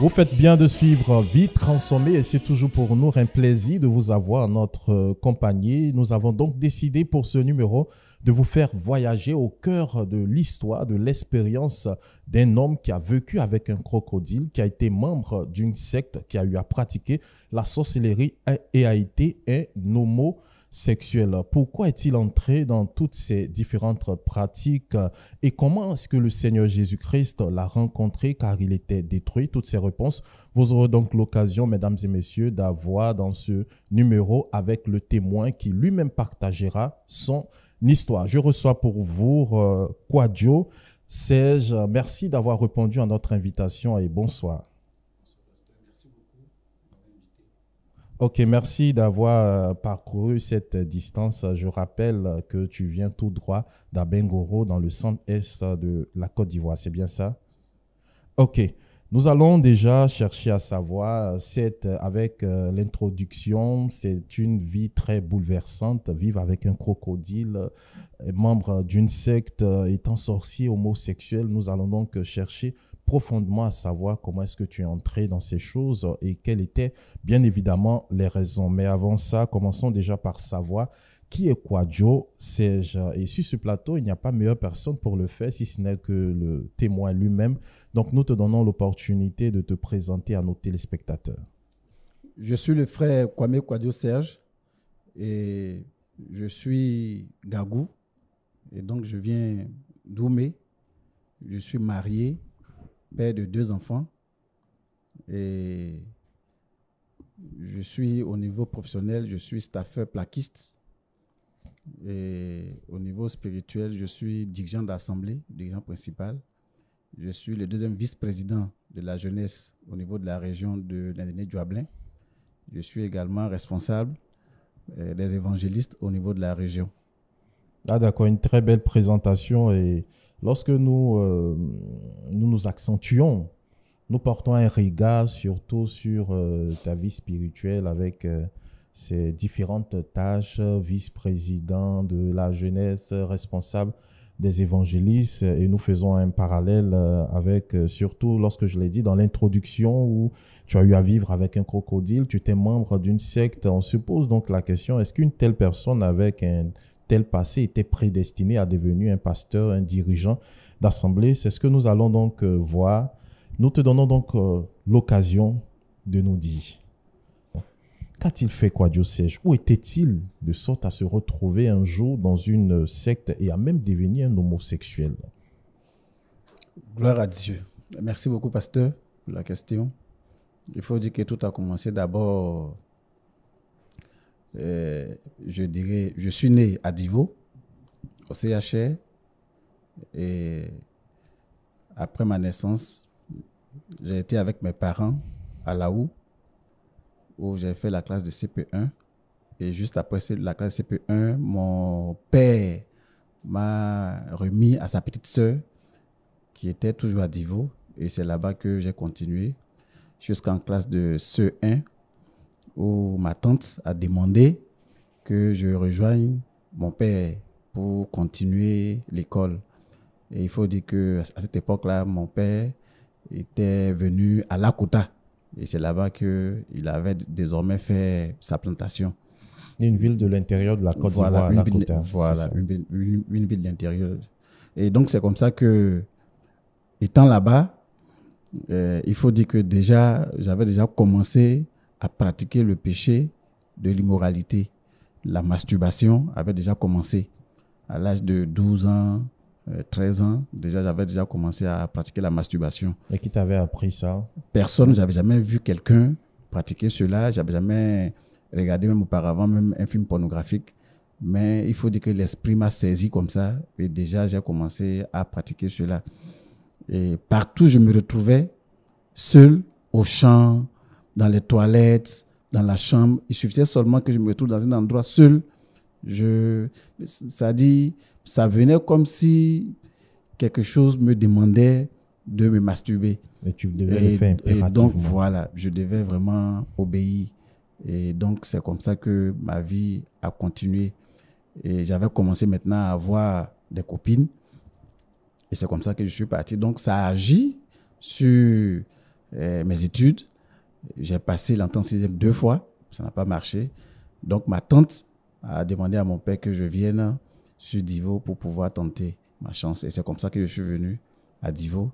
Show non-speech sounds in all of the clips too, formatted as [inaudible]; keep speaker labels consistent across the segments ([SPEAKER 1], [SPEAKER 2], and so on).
[SPEAKER 1] Vous faites bien de suivre Vite Transformée et c'est toujours pour nous un plaisir de vous avoir en notre euh, compagnie. Nous avons donc décidé pour ce numéro de vous faire voyager au cœur de l'histoire, de l'expérience d'un homme qui a vécu avec un crocodile, qui a été membre d'une secte, qui a eu à pratiquer la sorcellerie et a été un homo sexuelle. Pourquoi est-il entré dans toutes ces différentes pratiques euh, et comment est-ce que le Seigneur Jésus-Christ l'a rencontré car il était détruit Toutes ces réponses, vous aurez donc l'occasion, mesdames et messieurs, d'avoir dans ce numéro avec le témoin qui lui-même partagera son histoire. Je reçois pour vous euh, Quadio. Serge, merci d'avoir répondu à notre invitation et bonsoir. Ok, merci d'avoir euh, parcouru cette distance. Je rappelle que tu viens tout droit d'Abengoro, dans le centre-est de la Côte d'Ivoire. C'est bien ça? Ok. Nous allons déjà chercher à savoir, euh, cette, euh, avec l'introduction, c'est une vie très bouleversante, vivre avec un crocodile, membre d'une secte, étant sorcier, homosexuel. Nous allons donc chercher profondément à savoir comment est-ce que tu es entré dans ces choses et quelles étaient bien évidemment les raisons. Mais avant ça, commençons déjà par savoir qui est Quadjo, Serge. je Et sur ce plateau, il n'y a pas meilleure personne pour le faire, si ce n'est que le témoin lui-même. Donc nous te donnons l'opportunité de te présenter à nos téléspectateurs.
[SPEAKER 2] Je suis le frère Kwame Kwadjo Serge et je suis Gagou et donc je viens d'Oumé. Je suis marié, père de deux enfants. Et je suis au niveau professionnel, je suis staffeur plaquiste. Et au niveau spirituel, je suis dirigeant d'assemblée, dirigeant principal. Je suis le deuxième vice-président de la jeunesse au niveau de la région de du Ablin. Je suis également responsable euh, des évangélistes au niveau de la région.
[SPEAKER 1] Ah d'accord, une très belle présentation et Lorsque euh, nous, nous accentuons, nous portons un regard surtout sur euh, ta vie spirituelle avec ses euh, différentes tâches, vice-président de la jeunesse, responsable des évangélistes et nous faisons un parallèle avec, surtout lorsque je l'ai dit dans l'introduction où tu as eu à vivre avec un crocodile, tu t'es membre d'une secte, on se pose donc la question, est-ce qu'une telle personne avec un tel passé était prédestiné à devenir un pasteur, un dirigeant d'assemblée. C'est ce que nous allons donc euh, voir. Nous te donnons donc euh, l'occasion de nous dire. Qu'a-t-il fait quoi, Dieu sais-je Où était-il de sorte à se retrouver un jour dans une secte et à même devenir un homosexuel
[SPEAKER 2] Gloire à Dieu. Merci beaucoup, pasteur, pour la question. Il faut dire que tout a commencé d'abord euh, je dirais, je suis né à Divo, au CHR, et après ma naissance, j'ai été avec mes parents à Laou, où j'ai fait la classe de CP1. Et juste après la classe de CP1, mon père m'a remis à sa petite sœur, qui était toujours à Divo. Et c'est là-bas que j'ai continué jusqu'en classe de CE1, où ma tante a demandé que je rejoigne mon père pour continuer l'école. Et il faut dire que à cette époque-là, mon père était venu à Lakota. Et c'est là-bas qu'il avait désormais fait sa plantation. Une ville de l'intérieur de la Côte d'Ivoire. Voilà, une, ville, voilà, une, d'intérieur. Et donc, c'est comme ça que, étant là-bas, euh, il faut dire que déjà, j'avais déjà commencé à pratiquer le péché de l'immoralité. La masturbation avait déjà commencé à l'âge de 12 ans, 13 euh, ans, déjà j'avais déjà commencé à pratiquer la masturbation. Et qui t'avait appris ça Personne, j'avais jamais vu quelqu'un pratiquer cela, j'avais jamais regardé même auparavant même un film pornographique, mais il faut dire que l'esprit m'a saisi comme ça et déjà j'ai commencé à pratiquer cela. Et partout je me retrouvais seul au champ, dans les toilettes, dans la chambre. Il suffisait seulement que je me retrouve dans un endroit seul. Je, ça dit, ça venait comme si quelque chose me demandait de me masturber. Et tu devais le faire et donc voilà, je devais vraiment obéir. Et donc c'est comme ça que ma vie a continué. Et j'avais commencé maintenant à avoir des copines. Et c'est comme ça que je suis parti. Donc ça agit sur euh, mes études, j'ai passé l'entente sixième deux fois, ça n'a pas marché. Donc ma tante a demandé à mon père que je vienne sur Divo pour pouvoir tenter ma chance. Et c'est comme ça que je suis venu à Divo.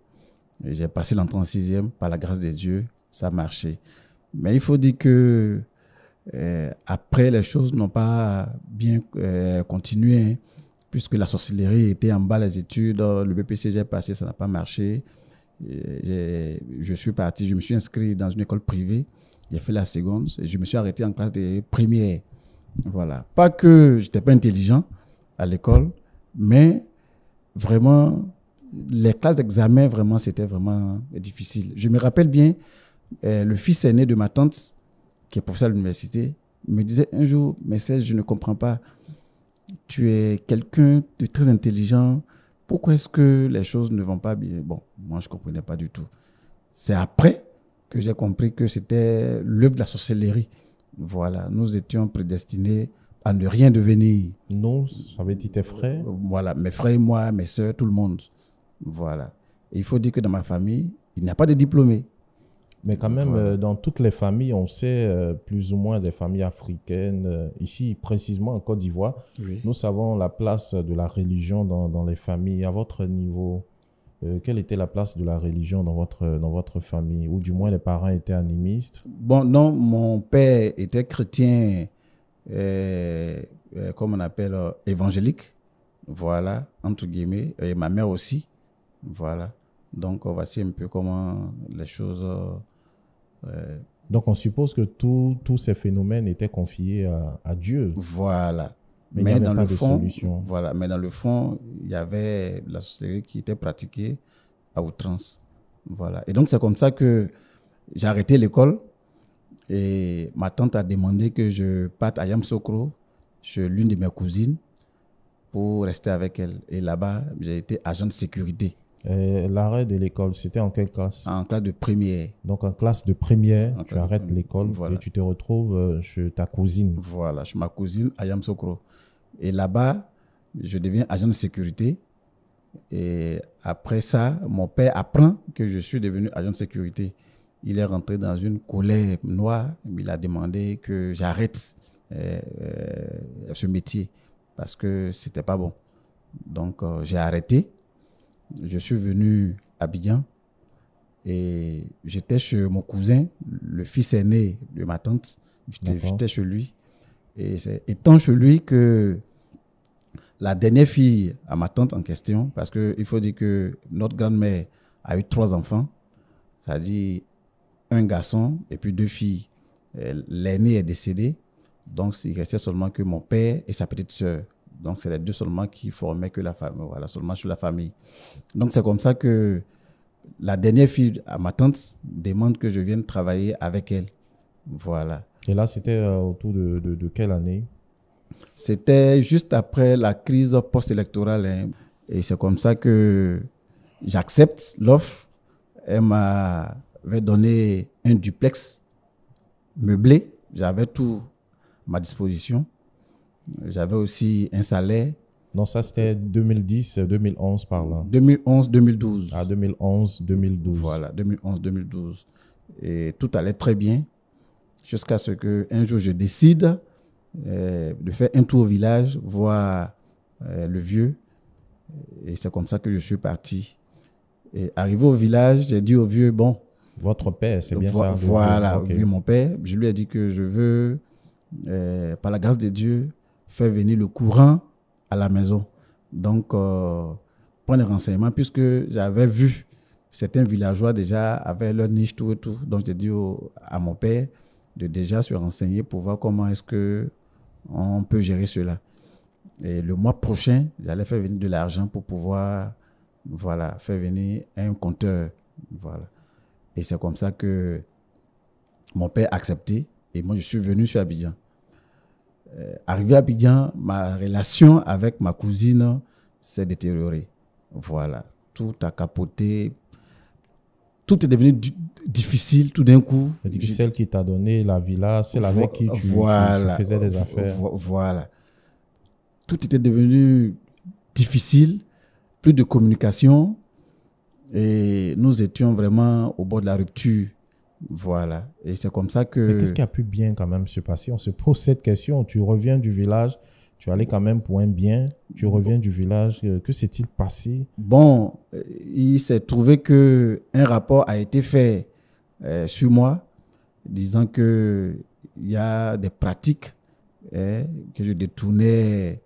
[SPEAKER 2] J'ai passé l'entente sixième, par la grâce de Dieu, ça a marché. Mais il faut dire que euh, après, les choses n'ont pas bien euh, continué, hein, puisque la sorcellerie était en bas les études, le BPC j'ai passé, ça n'a pas marché je suis parti, je me suis inscrit dans une école privée. J'ai fait la seconde et je me suis arrêté en classe de première. Voilà. Pas que j'étais pas intelligent à l'école, mais vraiment, les classes d'examen, vraiment, c'était vraiment difficile. Je me rappelle bien, euh, le fils aîné de ma tante, qui est professeur à l'université, me disait un jour, mais je ne comprends pas. Tu es quelqu'un de très intelligent. Pourquoi est-ce que les choses ne vont pas bien Bon, moi, je ne comprenais pas du tout. C'est après que j'ai compris que c'était l'œuvre de la sorcellerie. Voilà, nous étions prédestinés à ne rien devenir. Non, ça veut dit tes frères. Euh, voilà, mes frères et moi, mes soeurs, tout le monde. Voilà. il faut dire que dans ma famille, il n'y a pas de diplômés. Mais quand même, euh, dans toutes les familles, on sait euh, plus ou
[SPEAKER 1] moins des familles africaines, ici précisément en Côte d'Ivoire, nous savons la place de la religion dans, dans les familles. À votre niveau, euh, quelle était la place de la religion dans votre, dans votre famille Ou du moins, les parents étaient animistes
[SPEAKER 2] Bon, non, mon père était chrétien, euh, euh, comme on appelle, évangélique. Voilà, entre guillemets. Et ma mère aussi. Voilà. Donc, on voici un peu comment les choses.
[SPEAKER 1] Donc, on suppose que tous ces
[SPEAKER 2] phénomènes étaient confiés à, à Dieu. Voilà. Mais, dans le fond, voilà, mais dans le fond, il y avait la société qui était pratiquée à outrance. Voilà. Et donc c'est comme ça que j'ai arrêté l'école et ma tante a demandé que je parte à Sokro chez l'une de mes cousines pour rester avec elle. Et là-bas, j'ai été agent de sécurité. Euh, l'arrêt de l'école, c'était en quelle classe En classe de première. Donc en classe de première, tu arrêtes l'école et tu te retrouves euh, chez ta cousine. Voilà, chez ma cousine à Sokro et là-bas, je deviens agent de sécurité. Et après ça, mon père apprend que je suis devenu agent de sécurité. Il est rentré dans une colère noire. Il a demandé que j'arrête euh, euh, ce métier parce que c'était pas bon. Donc euh, j'ai arrêté. Je suis venu à Bidjan. et j'étais chez mon cousin, le fils aîné de ma tante. J'étais chez lui et c'est étant lui que la dernière fille à ma tante en question, parce qu'il faut dire que notre grand-mère a eu trois enfants, c'est-à-dire un garçon et puis deux filles. Euh, L'aîné est décédée donc il restait seulement que mon père et sa petite sœur. Donc c'est les deux seulement qui formaient que la famille, voilà, seulement sur la famille. Donc c'est comme ça que la dernière fille à ma tante demande que je vienne travailler avec elle. Voilà. Et là, c'était euh, autour de, quelle année C'était juste après la crise post-électorale. Hein. Et c'est comme ça que j'accepte l'offre. Elle m'avait donné un duplex meublé. J'avais tout à ma disposition. J'avais aussi un salaire. Non, ça c'était 2010, 2011 par là. 2011, 2012. Ah, 2011, 2012. Voilà, 2011, 2012. Et tout allait très bien jusqu'à ce que un jour je décide euh, de faire un tour au village, voir euh, le vieux. Et c'est comme ça que je suis parti. Et arrivé au village, j'ai dit au vieux, bon. Votre père, c'est bien ça. Voilà, mon père. Je lui ai dit que je veux, euh, par la grâce de Dieu, faire venir le courant à la maison. Donc, prendre renseignement, puisque j'avais vu certains villageois déjà avaient leur niche, tout et tout. Donc, j'ai dit à mon père, de déjà se renseigner pour voir comment est-ce que on peut gérer cela. Et le mois prochain, j'allais faire venir de l'argent pour pouvoir voilà, faire venir un compteur. Voilà. Et c'est comme ça que mon père a accepté et moi je suis venu sur Abidjan. Euh, arrivé à Abidjan, ma relation avec ma cousine s'est détériorée. Voilà, tout a capoté tout est devenu difficile tout d'un coup. C'est difficile celle qui t'a donné la villa, celle avec qui tu, tu faisais des affaires. Voilà. Tout était devenu difficile, plus de communication et nous étions vraiment au bord de la rupture. Voilà. Et c'est comme ça que. Mais qu'est-ce qui a pu bien quand même se
[SPEAKER 1] passer On se pose cette question. Tu reviens du village, tu allais quand même pour un bien, tu reviens du
[SPEAKER 2] village, euh, que s'est-il passé Bon, euh, il s'est trouvé que un rapport a été fait euh, sur moi, disant que il y a des pratiques hein, que je détournais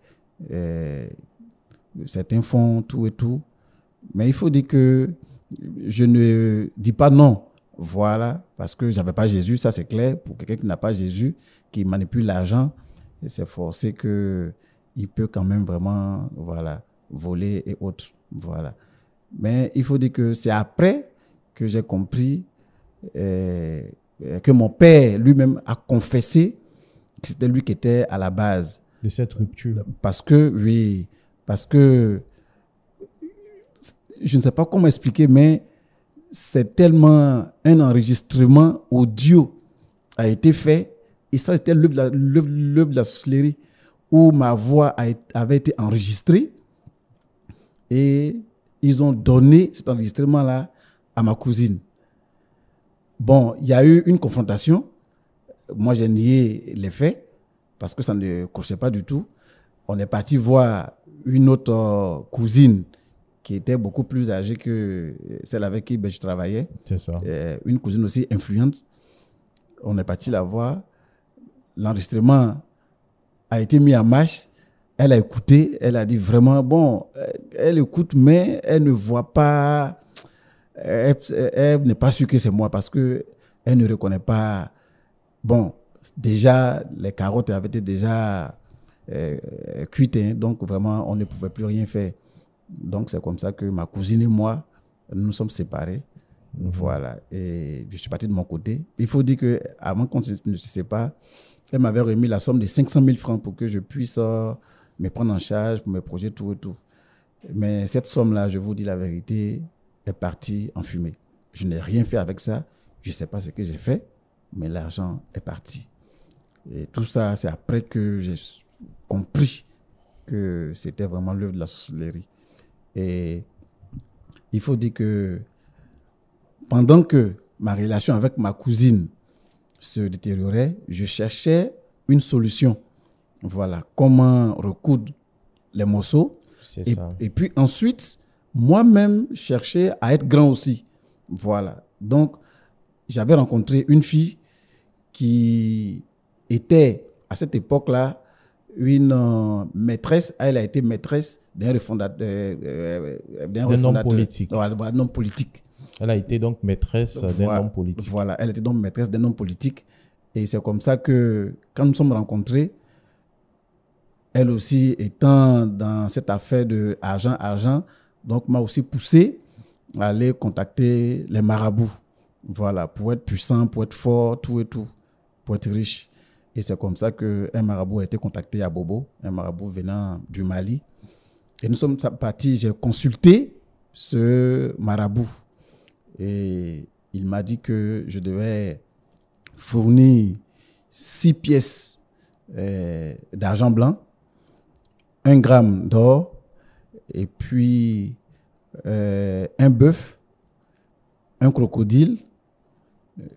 [SPEAKER 2] certains fonds, tout et tout. Mais il faut dire que je ne dis pas non. Voilà, parce que j'avais pas Jésus, ça c'est clair. Pour quelqu'un qui n'a pas Jésus, qui manipule l'argent, et c'est forcé que il peut quand même vraiment voilà voler et autres voilà mais il faut dire que c'est après que j'ai compris eh, que mon père lui-même a confessé que c'était lui qui était à la base de cette rupture parce que oui parce que je ne sais pas comment expliquer mais c'est tellement un enregistrement audio a été fait et ça, c'était l'œuvre de, la sorcellerie où ma voix avait été enregistrée. Et ils ont donné cet enregistrement-là à ma cousine. Bon, il y a eu une confrontation. Moi, j'ai nié les faits parce que ça ne cochait pas du tout. On est parti voir une autre euh, cousine qui était beaucoup plus âgée que euh, celle avec qui ben, je travaillais. C'est ça. Euh, une cousine aussi influente. On est parti la voir l'enregistrement a été mis en marche. Elle a écouté, elle a dit vraiment, bon, euh, elle écoute, mais elle ne voit pas, euh, elle, n'est pas sûre que c'est moi parce que elle ne reconnaît pas. Bon, déjà, les carottes avaient été déjà euh, cuites, hein, donc vraiment, on ne pouvait plus rien faire. Donc, c'est comme ça que ma cousine et moi, nous nous sommes séparés. Voilà. Et je suis parti de mon côté. Il faut dire que avant qu'on ne se sépare, elle m'avait remis la somme de 500 000 francs pour que je puisse euh, me prendre en charge pour mes projets, tout et tout. Mais cette somme-là, je vous dis la vérité, est partie en fumée. Je n'ai rien fait avec ça. Je ne sais pas ce que j'ai fait, mais l'argent est parti. Et tout ça, c'est après que j'ai compris que c'était vraiment l'œuvre de la sorcellerie. Et il faut dire que pendant que ma relation avec ma cousine se détériorait, je cherchais une solution. Voilà, comment recoudre les morceaux. Et, et puis ensuite, moi-même cherchais à être grand aussi. Voilà. Donc, j'avais rencontré une fille qui était à cette époque-là une euh, maîtresse. Elle a été maîtresse d'un refondateur. d'un politique. non, politique. Elle a été donc maîtresse d'un homme politique. Voilà, elle était donc maîtresse d'un homme politique. Et c'est comme ça que, quand nous sommes rencontrés, elle aussi étant dans cette affaire de argent, argent, donc m'a aussi poussé à aller contacter les marabouts. Voilà, pour être puissant, pour être fort, tout et tout, pour être riche. Et c'est comme ça qu'un marabout a été contacté à Bobo, un marabout venant du Mali. Et nous sommes partis, j'ai consulté ce marabout et il m'a dit que je devais fournir six pièces euh, d'argent blanc, un gramme d'or et puis euh, un bœuf, un crocodile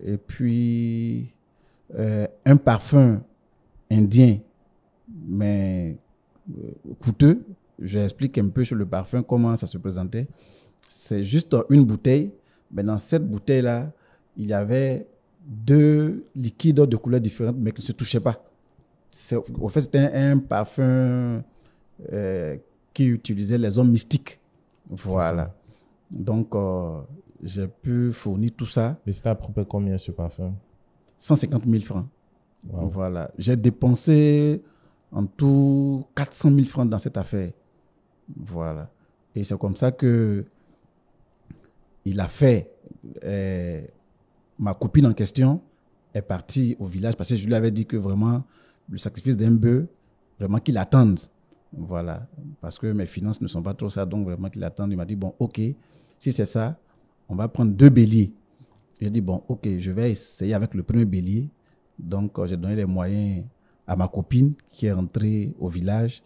[SPEAKER 2] et puis euh, un parfum indien mais coûteux. J'explique un peu sur le parfum, comment ça se présentait. C'est juste une bouteille mais dans cette bouteille-là, il y avait deux liquides de couleurs différentes, mais qui ne se touchaient pas. Au fait, c'était un, parfum euh, qui utilisait les hommes mystiques. Voilà. Donc, euh, j'ai pu fournir tout ça. Mais c'était à peu près combien ce parfum 150 000 francs. Voilà. J'ai dépensé en tout 400 000 francs dans cette affaire. Voilà. Et c'est comme ça que il a fait. Euh, ma copine en question est partie au village parce que je lui avais dit que vraiment, le sacrifice d'un bœuf, vraiment qu'il attende. Voilà. Parce que mes finances ne sont pas trop ça, donc vraiment qu'il attende. Il m'a dit, bon, ok, si c'est ça, on va prendre deux béliers. J'ai dit, bon, ok, je vais essayer avec le premier bélier. Donc, euh, j'ai donné les moyens à ma copine qui est rentrée au village.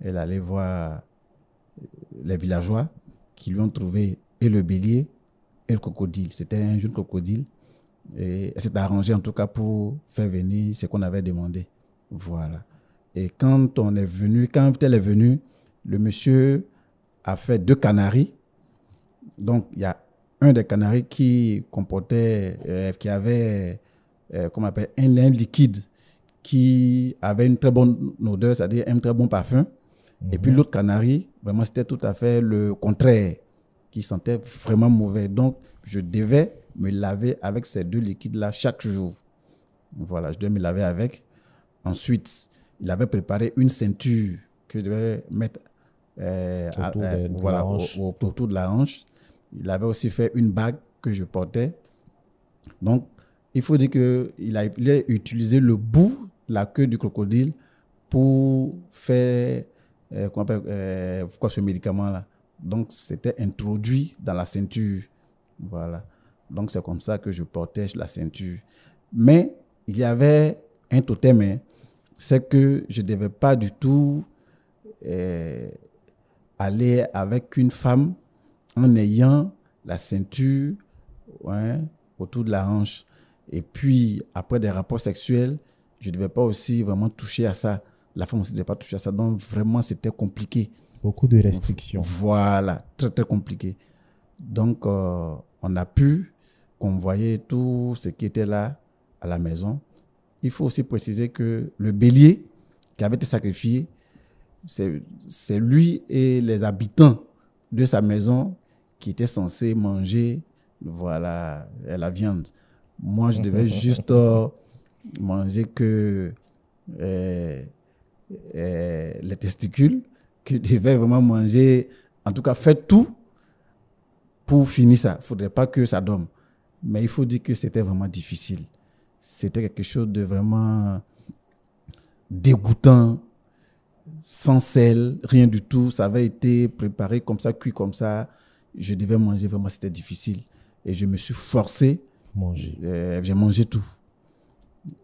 [SPEAKER 2] Elle allait voir euh, les villageois qui lui ont trouvé et le bélier un crocodile. C'était un jeune crocodile. Et c'est s'est en tout cas pour faire venir ce qu'on avait demandé. Voilà. Et quand on est venu, quand elle est venue, le monsieur a fait deux canaries. Donc, il y a un des canaries qui comportait, euh, qui avait, euh, comment on appelle, un lin liquide qui avait une très bonne odeur, c'est-à-dire un très bon parfum. Et puis mhm. l'autre canari, vraiment, c'était tout à fait le contraire qui sentait vraiment mauvais. Donc, je devais me laver avec ces deux liquides-là chaque jour. Voilà, je devais me laver avec. Ensuite, il avait préparé une ceinture que je devais mettre euh, autour, euh, de, voilà, de la hanche. Il avait aussi fait une bague que je portais. Donc, il faut dire qu'il a, il a utilisé le bout la queue du crocodile pour faire euh, quoi, ce médicament-là donc, c'était introduit dans la ceinture. Voilà. Donc, c'est comme ça que je protège la ceinture. Mais il y avait un totem, hein. c'est que je ne devais pas du tout euh, aller avec une femme en ayant la ceinture autour de la hanche. Et puis, après des rapports sexuels, je ne devais pas aussi vraiment toucher à ça. La femme aussi ne devait pas toucher à ça. Donc, vraiment, c'était compliqué beaucoup de restrictions. Voilà, très très compliqué. Donc, euh, on a pu convoyer tout ce qui était là à la maison. Il faut aussi préciser que le bélier qui avait été sacrifié, c'est lui et les habitants de sa maison qui étaient censés manger voilà, la viande. Moi, je devais [laughs] juste euh, manger que euh, les testicules je devais vraiment manger, en tout cas faire tout pour finir ça. Il ne faudrait pas que ça dorme. Mais il faut dire que c'était vraiment difficile. C'était quelque chose de vraiment dégoûtant, sans sel, rien du tout. Ça avait été préparé comme ça, cuit comme ça. Je devais manger, vraiment, c'était difficile. Et je me suis forcé. Manger. Euh, j'ai mangé tout.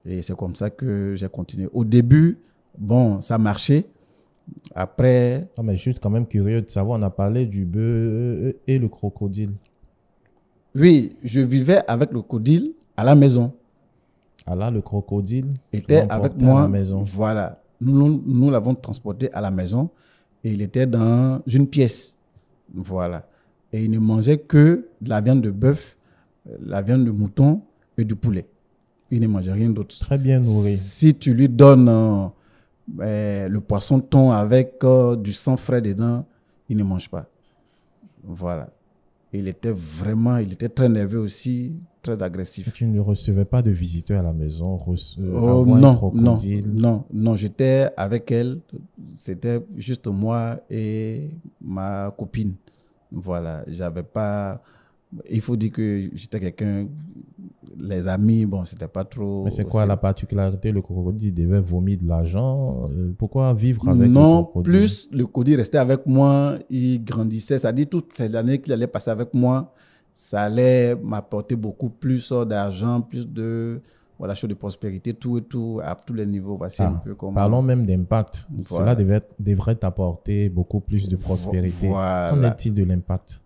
[SPEAKER 2] Et c'est comme ça que j'ai continué. Au début, bon, ça marchait. Après. Non mais juste quand même
[SPEAKER 1] curieux de savoir, on a parlé du bœuf et le crocodile. Oui, je
[SPEAKER 2] vivais avec le crocodile à la maison. Ah là, le crocodile était avec moi. À la maison. Voilà. Nous, nous l'avons transporté à la maison et il était dans une pièce. Voilà. Et il ne mangeait que de la viande de bœuf, euh, la viande de mouton et du poulet. Il ne mangeait rien d'autre. Très bien nourri. Si tu lui donnes euh, eh, le poisson ton avec euh, du sang frais dedans, il ne mange pas. Voilà. Il était vraiment, il était très nerveux aussi, très agressif.
[SPEAKER 1] tu ne recevais pas de visiteurs à la maison euh, oh, non, non, non,
[SPEAKER 2] non, j'étais avec elle. C'était juste moi et ma copine. Voilà, j'avais pas. Il faut dire que j'étais quelqu'un les amis, bon, c'était pas trop. Mais c'est quoi la particularité
[SPEAKER 1] Le crocodile devait vomir de l'argent. Euh, pourquoi vivre avec non, Non,
[SPEAKER 2] plus le crocodile restait avec moi, il grandissait. Ça dit toutes ces années qu'il allait passer avec moi, ça allait m'apporter beaucoup plus euh, d'argent, plus de voilà, chose de prospérité, tout et tout, à tous les niveaux. Voici un ah, peu comment... Parlons même
[SPEAKER 1] d'impact. Cela devrait t'apporter beaucoup plus de prospérité. Qu'en est-il de l'impact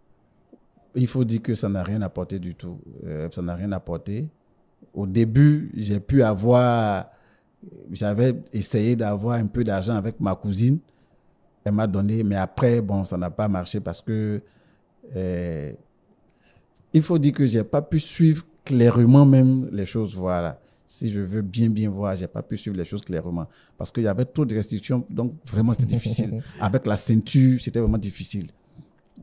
[SPEAKER 2] il faut dire que ça n'a rien apporté du tout. Euh, ça n'a rien apporté. Au début, j'ai pu avoir, j'avais essayé d'avoir un peu d'argent avec ma cousine. Elle m'a donné, mais après, bon, ça n'a pas marché parce que euh, il faut dire que j'ai pas pu suivre clairement même les choses. Voilà. Si je veux bien, bien voir, j'ai pas pu suivre les choses clairement parce qu'il y avait trop de restrictions. Donc, vraiment, c'était difficile. [laughs] avec la ceinture, c'était vraiment difficile.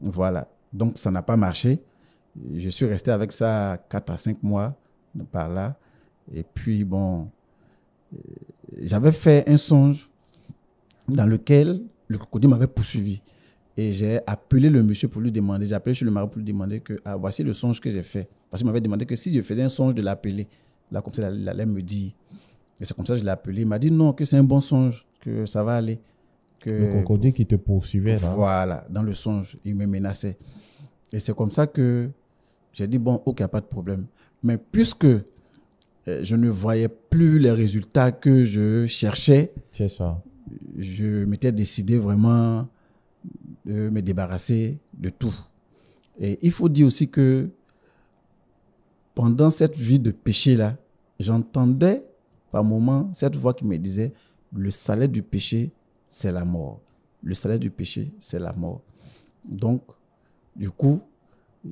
[SPEAKER 2] Voilà. Donc, ça n'a pas marché. Je suis resté avec ça 4 à 5 mois par là. Et puis, bon, euh, j'avais fait un songe dans lequel le crocodile m'avait poursuivi. Et j'ai appelé le monsieur pour lui demander, j'ai appelé chez le mari pour lui demander que, ah, voici le songe que j'ai fait. Parce qu'il m'avait demandé que si je faisais un songe, de l'appeler. Là, comme ça, il allait me dire. Et c'est comme ça que je l'ai appelé. Il m'a dit non, que c'est un bon songe, que ça va aller. Que, le crocodile
[SPEAKER 1] qui te poursuivait. Voilà,
[SPEAKER 2] dans le songe, il me menaçait. Et c'est comme ça que j'ai dit, bon, ok, pas de problème. Mais puisque euh, je ne voyais plus les résultats que je cherchais, c'est ça. je m'étais décidé vraiment de me débarrasser de tout. Et il faut dire aussi que pendant cette vie de péché-là, j'entendais par moments cette voix qui me disait, le salaire du péché, c'est la mort. Le salaire du péché, c'est la mort. Donc, du coup,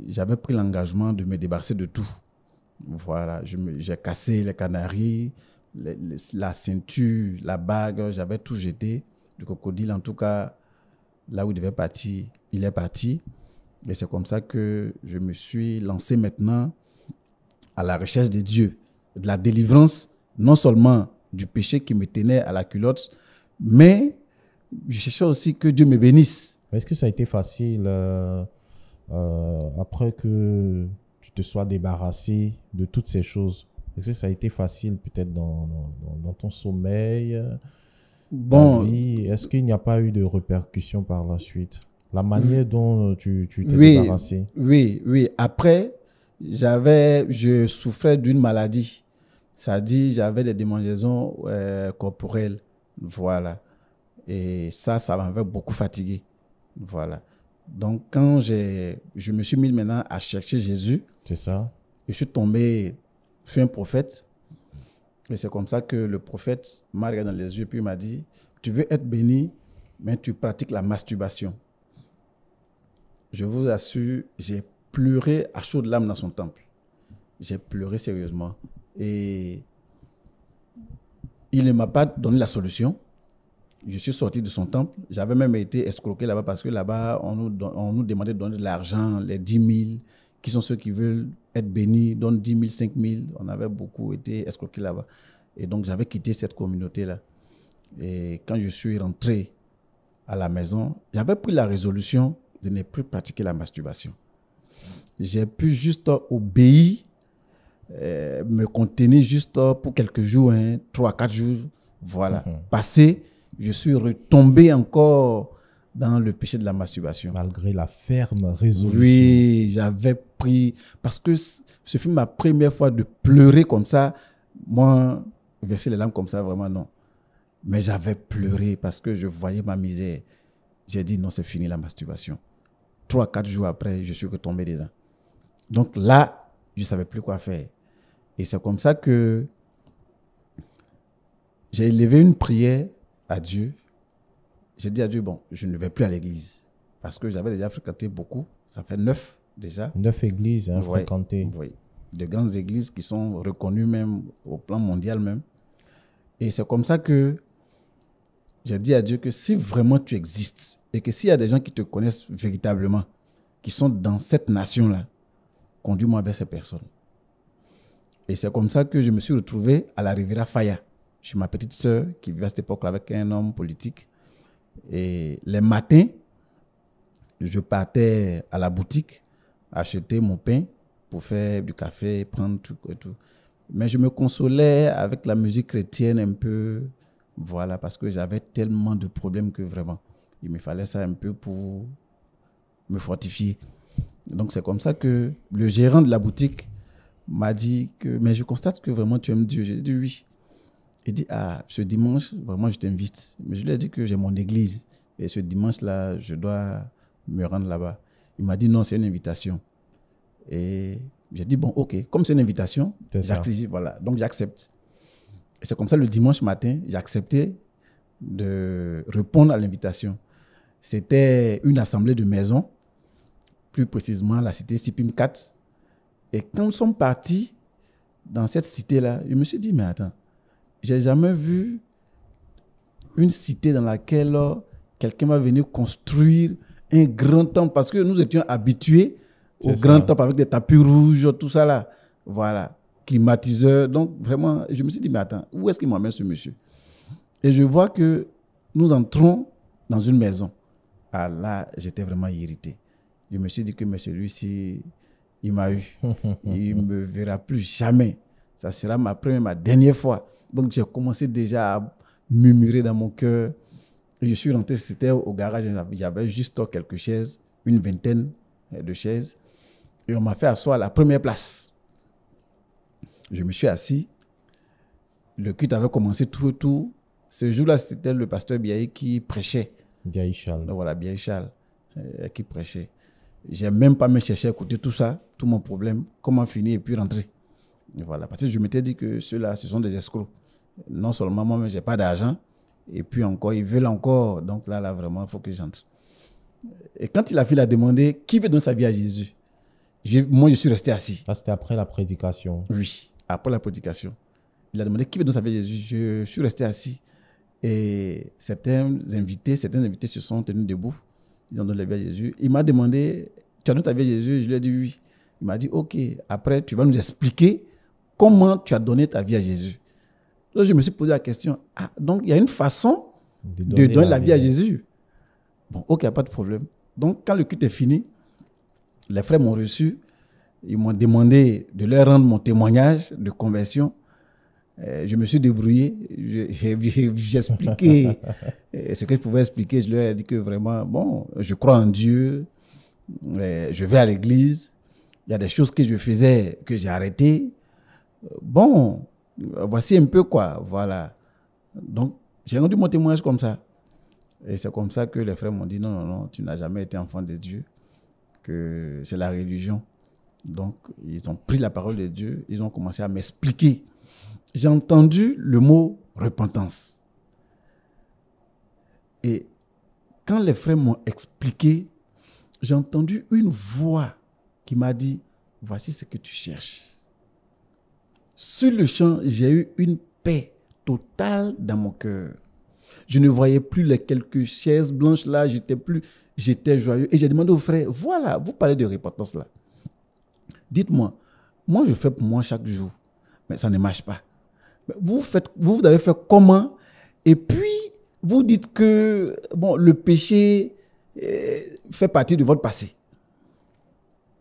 [SPEAKER 2] j'avais pris l'engagement de me débarrasser de tout. Voilà, j'ai cassé les canaries, la ceinture, la bague, j'avais tout jeté. Du crocodile, en tout cas, là où il devait partir, il est parti. Et c'est comme ça que je me suis lancé maintenant à la recherche de Dieu, de la délivrance, non seulement du péché qui me tenait à la culotte, mais je cherchais aussi que Dieu me bénisse. Est-ce que
[SPEAKER 1] ça a été facile euh, euh, après que tu te sois débarrassé de toutes ces choses Est-ce que ça a été facile peut-être dans, dans, ton sommeil
[SPEAKER 2] euh, Bon.
[SPEAKER 1] Est-ce qu'il n'y a pas eu de répercussions par la suite
[SPEAKER 2] La manière mm. dont tu t'es oui, débarrassé Oui, oui. Après, j'avais, je souffrais d'une maladie. Ça dit, j'avais des démangeaisons corporelles. Voilà. Et ça, ça m'avait beaucoup fatigué. Voilà. Donc, quand je me suis mis maintenant à chercher Jésus, c'est ça. Je suis tombé sur un prophète. Et c'est comme ça que le prophète m'a regardé dans les yeux puis m'a dit Tu veux être béni, mais tu pratiques la masturbation. Je vous assure, j'ai pleuré à chaud de l'âme dans son temple. J'ai pleuré sérieusement. Et il ne m'a pas donné la solution. Je suis sorti de son temple. J'avais même été escroqué là-bas parce que là-bas, on nous, on nous demandait de donner de l'argent, les 10 000, qui sont ceux qui veulent être bénis, Donne 10 000, 5 000. On avait beaucoup été escroqué là-bas. Et donc, j'avais quitté cette communauté-là. Et quand je suis rentré à la maison, j'avais pris la résolution de ne plus pratiquer la masturbation. J'ai pu juste obéir, euh, me contenir juste pour quelques jours, 3 hein, 4 jours, voilà. Mhm. Passer je suis retombé encore dans le péché de la masturbation. Malgré la ferme résolution. Oui, j'avais pris. Parce que ce fut ma première fois de pleurer comme ça. Moi, verser les larmes comme ça, vraiment non. Mais j'avais pleuré parce que je voyais ma misère. J'ai dit non, c'est fini la masturbation. Trois, quatre jours après, je suis retombé dedans. Donc là, je ne savais plus quoi faire. Et c'est comme ça que j'ai élevé une prière à Dieu, j'ai dit à Dieu, bon, je ne vais plus à l'église. Parce que j'avais déjà fréquenté beaucoup. Ça fait neuf déjà. Neuf églises hein, fréquentées. Oui. De grandes églises qui sont reconnues même au plan mondial même. Et c'est comme ça que j'ai dit à Dieu que si vraiment tu existes et que s'il y a des gens qui te connaissent véritablement, qui sont dans cette nation-là, conduis-moi vers ces personnes. Et c'est comme ça que je me suis retrouvé à la Riviera Faya. J'ai ma petite sœur qui vivait à cette époque avec un homme politique. Et les matins, je partais à la boutique acheter mon pain pour faire du café, prendre tout et tout. Mais je me consolais avec la musique chrétienne un peu, voilà, parce que j'avais tellement de problèmes que vraiment, il me fallait ça un peu pour me fortifier. Donc c'est comme ça que le gérant de la boutique m'a dit que, mais je constate que vraiment tu aimes Dieu. J'ai dit oui. J'ai dit, ah, ce dimanche, vraiment, je t'invite. Mais je lui ai dit que j'ai mon église. Et ce dimanche-là, je dois me rendre là-bas. Il m'a dit, non, c'est une invitation. Et j'ai dit, bon, ok, comme c'est une invitation, j'accepte. Voilà, donc j'accepte. Et c'est comme ça, le dimanche matin, j'ai accepté de répondre à l'invitation. C'était une assemblée de maisons, plus précisément la cité Sipim 4. Et quand nous sommes partis dans cette cité-là, je me suis dit, mais attends, j'ai jamais vu une cité dans laquelle quelqu'un va venir construire un grand temple parce que nous étions habitués au grand temple avec des tapis rouges, tout ça là. Voilà, climatiseur. Donc vraiment, je me suis dit, mais attends, où est-ce qu'il m'emmène ce monsieur Et je vois que nous entrons dans une maison. Ah là, j'étais vraiment irrité. Je me suis dit que mais celui-ci, il m'a eu. [laughs] Il ne me verra plus jamais. Ça sera ma première, ma dernière fois. Donc j'ai commencé déjà à murmurer dans mon cœur. Je suis rentré, c'était au garage, il y avait juste quelques chaises, une vingtaine de chaises. Et on m'a fait asseoir à la première place. Je me suis assis. Le culte avait commencé tout tout Ce jour-là, c'était le pasteur Biaï qui prêchait. Biaï Charles. Voilà, Biaï Charles euh, qui prêchait. n'ai même pas me cherché à écouter tout ça, tout mon problème, comment finir et puis rentrer. Voilà, parce que je m'étais dit que ceux-là, ce sont des escrocs. Non seulement moi, mais je n'ai pas d'argent, et puis encore, ils veulent encore. Donc là, là, vraiment, il faut que j'entre. Et quand il a fait a demander, qui veut donner sa vie à Jésus Moi, je suis resté assis. Ça, c'était après la prédication. Oui, après la prédication. Il a demandé qui veut donner sa vie à Jésus. Je suis resté assis. Et certains invités, certains invités se sont tenus debout. Ils ont donné la vie à Jésus. Il m'a demandé, tu as donné ta vie à Jésus Je lui ai dit oui. Il m'a dit, ok, après, tu vas nous expliquer Comment tu as donné ta vie à Jésus Donc, je me suis posé la question, ah, donc il y a une façon de donner, la, vie, à Jésus. Bon, ok, pas de problème. Donc, quand le culte est fini, les frères m'ont reçu, ils m'ont demandé de leur rendre mon témoignage de conversion. Euh, je me suis débrouillé, j'ai expliqué [laughs] euh, ce que je pouvais expliquer. Je leur ai dit que vraiment, bon, je crois en Dieu, euh, je vais à l'église, il y a des choses que je faisais que j'ai arrêtées, bon, voici un peu quoi, voilà. Donc, j'ai rendu mon témoignage comme ça. Et c'est comme ça que les frères m'ont dit, non, non, non, tu n'as jamais été enfant de Dieu, que c'est la religion. Donc, ils ont pris la parole de Dieu, ils ont commencé à m'expliquer. J'ai entendu le mot repentance. Et quand les frères m'ont expliqué, j'ai entendu une voix qui m'a dit, voici ce que tu cherches. Sur le champ, j'ai eu une paix totale dans mon cœur. Je ne voyais plus les quelques chaises blanches là, j'étais plus, j'étais joyeux. Et j'ai demandé au frère, voilà, vous parlez de repentance là. Dites-moi, moi je fais pour moi chaque jour, mais ça ne marche pas. Vous, faites, vous, vous avez fait comment Et puis, vous dites que bon, le péché euh, fait partie de votre passé.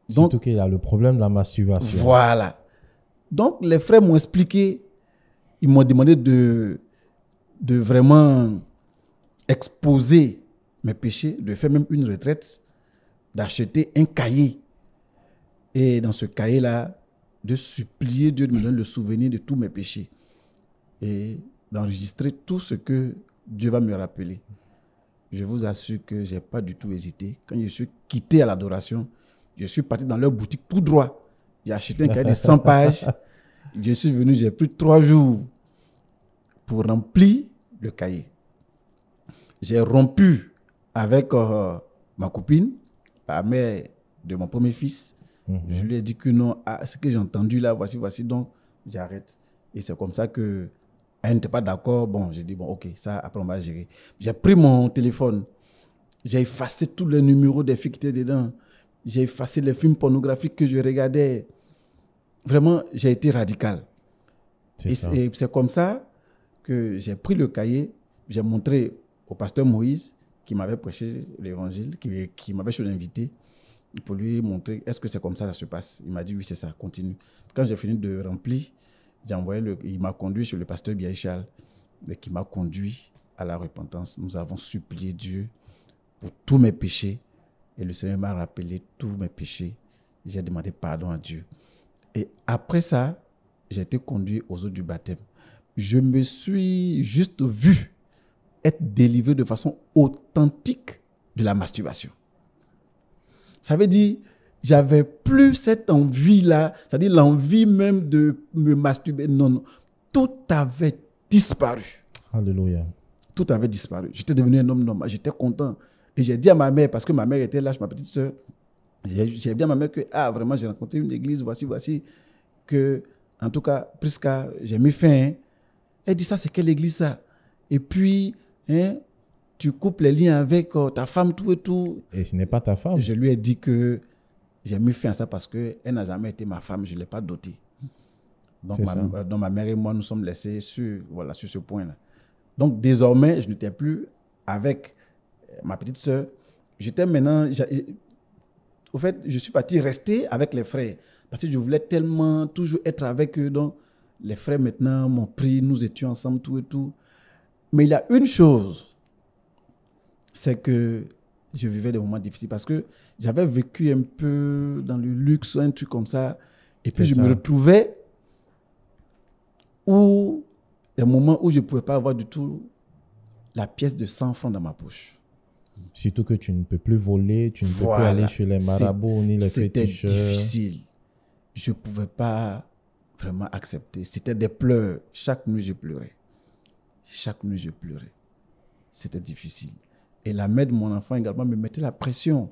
[SPEAKER 2] Donc, Surtout qu'il y a le problème de la masturbation. Voilà. Donc, les frères m'ont expliqué, ils m'ont demandé de, de vraiment exposer mes péchés, de faire même une retraite, d'acheter un cahier. Et dans ce cahier-là, de supplier Dieu de me donner le souvenir de tous mes péchés et d'enregistrer tout ce que Dieu va me rappeler. Je vous assure que je n'ai pas du tout hésité. Quand je suis quitté à l'adoration, je suis parti dans leur boutique tout droit j'ai acheté un cahier de 100 pages. Je suis venu, j'ai pris trois jours pour remplir le cahier. J'ai rompu avec euh, ma copine, la mère de mon premier fils. Mhm. Je lui ai dit que non, à ah, ce que j'ai entendu là, voici, voici, donc j'arrête. Et c'est comme ça que elle n'était pas d'accord. Bon, j'ai dit, bon, ok, ça, après, on va gérer. J'ai pris mon téléphone. J'ai effacé tous les numéros des filles qui étaient dedans j'ai effacé les films pornographiques que je regardais. Vraiment, j'ai été radical.
[SPEAKER 1] Et c'est
[SPEAKER 2] comme ça que j'ai pris le cahier, j'ai montré au pasteur Moïse qui m'avait prêché l'évangile, qui, m'avait choisi invité pour lui montrer est-ce que c'est comme ça ça se passe. Il m'a dit oui, c'est ça, continue. Quand j'ai fini de remplir, j'ai envoyé il m'a conduit sur le pasteur Biaïchal qui m'a conduit à la repentance. Nous avons supplié Dieu pour tous mes péchés et le Seigneur m'a rappelé tous mes péchés. J'ai demandé pardon à Dieu. Et après ça, j'ai été conduit aux eaux du baptême. Je me suis juste vu être délivré de façon authentique de la masturbation. Ça veut dire, j'avais plus cette envie-là, c'est-à-dire l'envie même de me masturber. Non, non. Tout avait disparu. Alléluia. Tout avait disparu. J'étais devenu un homme normal. J'étais content. Et j'ai dit à ma mère, parce que ma mère était là, ma petite soeur, j'ai dit à ma mère que, ah, vraiment, j'ai rencontré une église, voici, voici, que, en tout cas, Prisca, j'ai mis fin. Hein. Elle dit, ça, c'est quelle église, ça Et puis, hein, tu coupes les liens avec euh, ta femme, tout et tout. Et ce n'est pas ta femme. Je lui ai dit que j'ai mis fin à ça parce qu'elle n'a jamais été ma femme, je ne l'ai pas dotée. Donc ma, ma, mère et moi, nous sommes laissés sur, voilà, sur ce point-là. Donc désormais, je n'étais plus avec ma petite soeur J'étais maintenant. Au fait, je suis parti rester avec les frères parce que je voulais tellement toujours être avec eux. Donc, les frères maintenant m'ont pris, nous étions ensemble, tout et tout. Mais il y a une chose, c'est que je vivais des moments difficiles parce que j'avais vécu un peu dans le luxe, un truc comme ça. Et puis, je me retrouvais où, des moments où je ne pouvais pas avoir du tout la pièce de 100 francs dans ma poche.
[SPEAKER 1] Surtout que tu ne peux plus voler, tu ne peux plus aller chez les marabouts ni les C'était
[SPEAKER 2] difficile. Je ne pouvais pas vraiment accepter. C'était des pleurs. Chaque nuit, je pleurais. Chaque nuit, je pleurais. C'était difficile. Et la mère de mon enfant également me mettait la pression.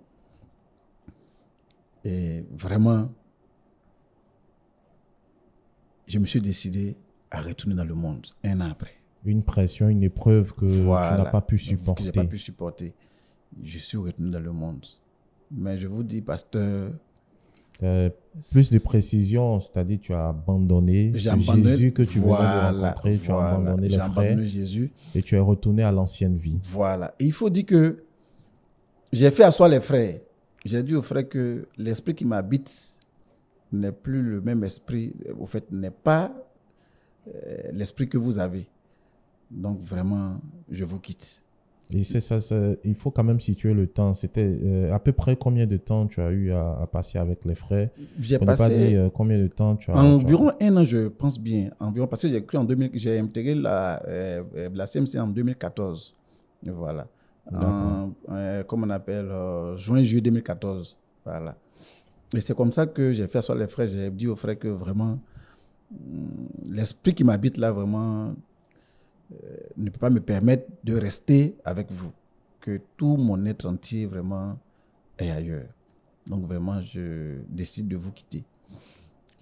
[SPEAKER 2] Et vraiment, je me suis décidé à retourner dans le monde un an après.
[SPEAKER 1] Une pression, une épreuve que je n'ai pas pu supporter. pas pu
[SPEAKER 2] supporter je suis retenu dans le monde. Mais je vous dis, pasteur.
[SPEAKER 1] Euh, plus de précision, c'est-à-dire tu as abandonné Jésus que tu voulais rencontrer, tu as abandonné les frères Jésus. et tu es retourné à l'ancienne vie.
[SPEAKER 2] Voilà. il faut dire que j'ai fait à soi les frères. J'ai dit aux frères que l'esprit qui m'habite n'est plus le même esprit, euh, au fait, n'est pas euh, l'esprit que vous avez. Donc vraiment, je vous quitte.
[SPEAKER 1] Et ça, ça, il faut quand même situer le temps. C'était euh, à peu près combien de temps tu as eu à, passer avec les frères J'ai passé. Pas dit, euh, combien de temps tu as. Environ
[SPEAKER 2] un an, je pense bien. Environ, parce que j'ai en 2000, j'ai intégré la, CMC euh, en 2014. Voilà. comme on appelle juin-juillet 2014. Voilà. Et c'est comme ça que j'ai fait soit les frères. J'ai dit aux frères que vraiment, hum, l'esprit qui m'habite là, vraiment, euh, ne peut pas me permettre de rester avec vous. Que tout mon être entier vraiment est ailleurs. Donc vraiment, je décide de vous quitter.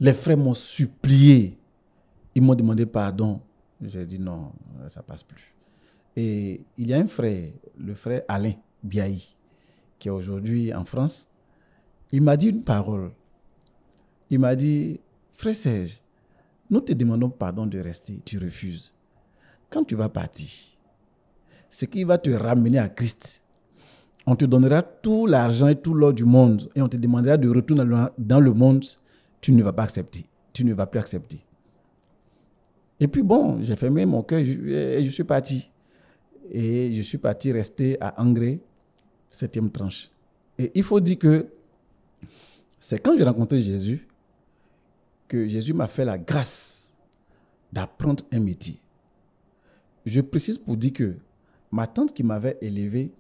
[SPEAKER 2] Les frères m'ont supplié. Ils m'ont demandé pardon. J'ai dit non, ça passe plus. Et il y a un frère, le frère Alain Biaï, qui est aujourd'hui en France. Il m'a dit une parole. Il m'a dit, frère Serge, nous te demandons pardon de rester, tu refuses. Quand tu vas partir, ce qui va te ramener à Christ, on te donnera tout l'argent et tout l'or du monde et on te demandera de retourner dans le monde, tu ne vas pas accepter. Tu ne vas plus accepter. Et puis bon, j'ai fermé mon cœur et je suis parti. Et je suis parti rester à Angré, septième tranche. Et il faut dire que c'est quand j'ai rencontré Jésus que Jésus m'a fait la grâce d'apprendre un métier. Je précise pour dire que ma tante qui m'avait élevé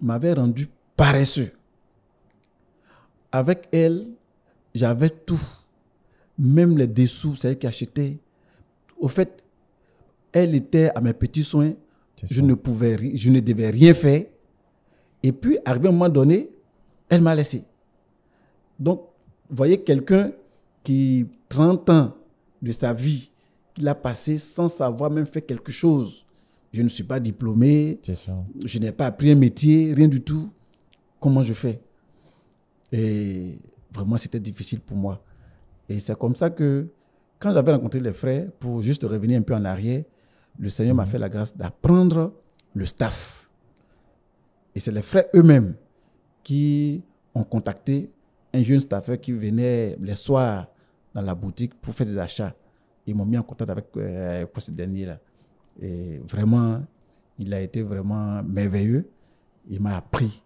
[SPEAKER 2] m'avait rendu paresseux. Avec elle, j'avais tout, même les dessous, celle qui achetait. Au fait, elle était à mes petits soins. Je ne pouvais, je ne devais rien faire. Et puis, arrivé à un moment donné, elle m'a laissé. Donc, vous voyez quelqu'un qui, 30 ans de sa vie, il a passé sans savoir même faire quelque chose. Je ne suis pas diplômé, je n'ai pas appris un métier, rien du tout. Comment je fais Et vraiment, c'était difficile pour moi. Et c'est comme ça que, quand j'avais rencontré les frères, pour juste revenir un peu en arrière, le Seigneur m'a mhm. fait la grâce d'apprendre le staff. Et c'est les frères eux-mêmes qui ont contacté un jeune staffeur qui venait les soirs dans la boutique pour faire des achats. Ils m'ont mis en contact avec euh, pour ce dernier-là. Et vraiment, il a été vraiment merveilleux. Il m'a appris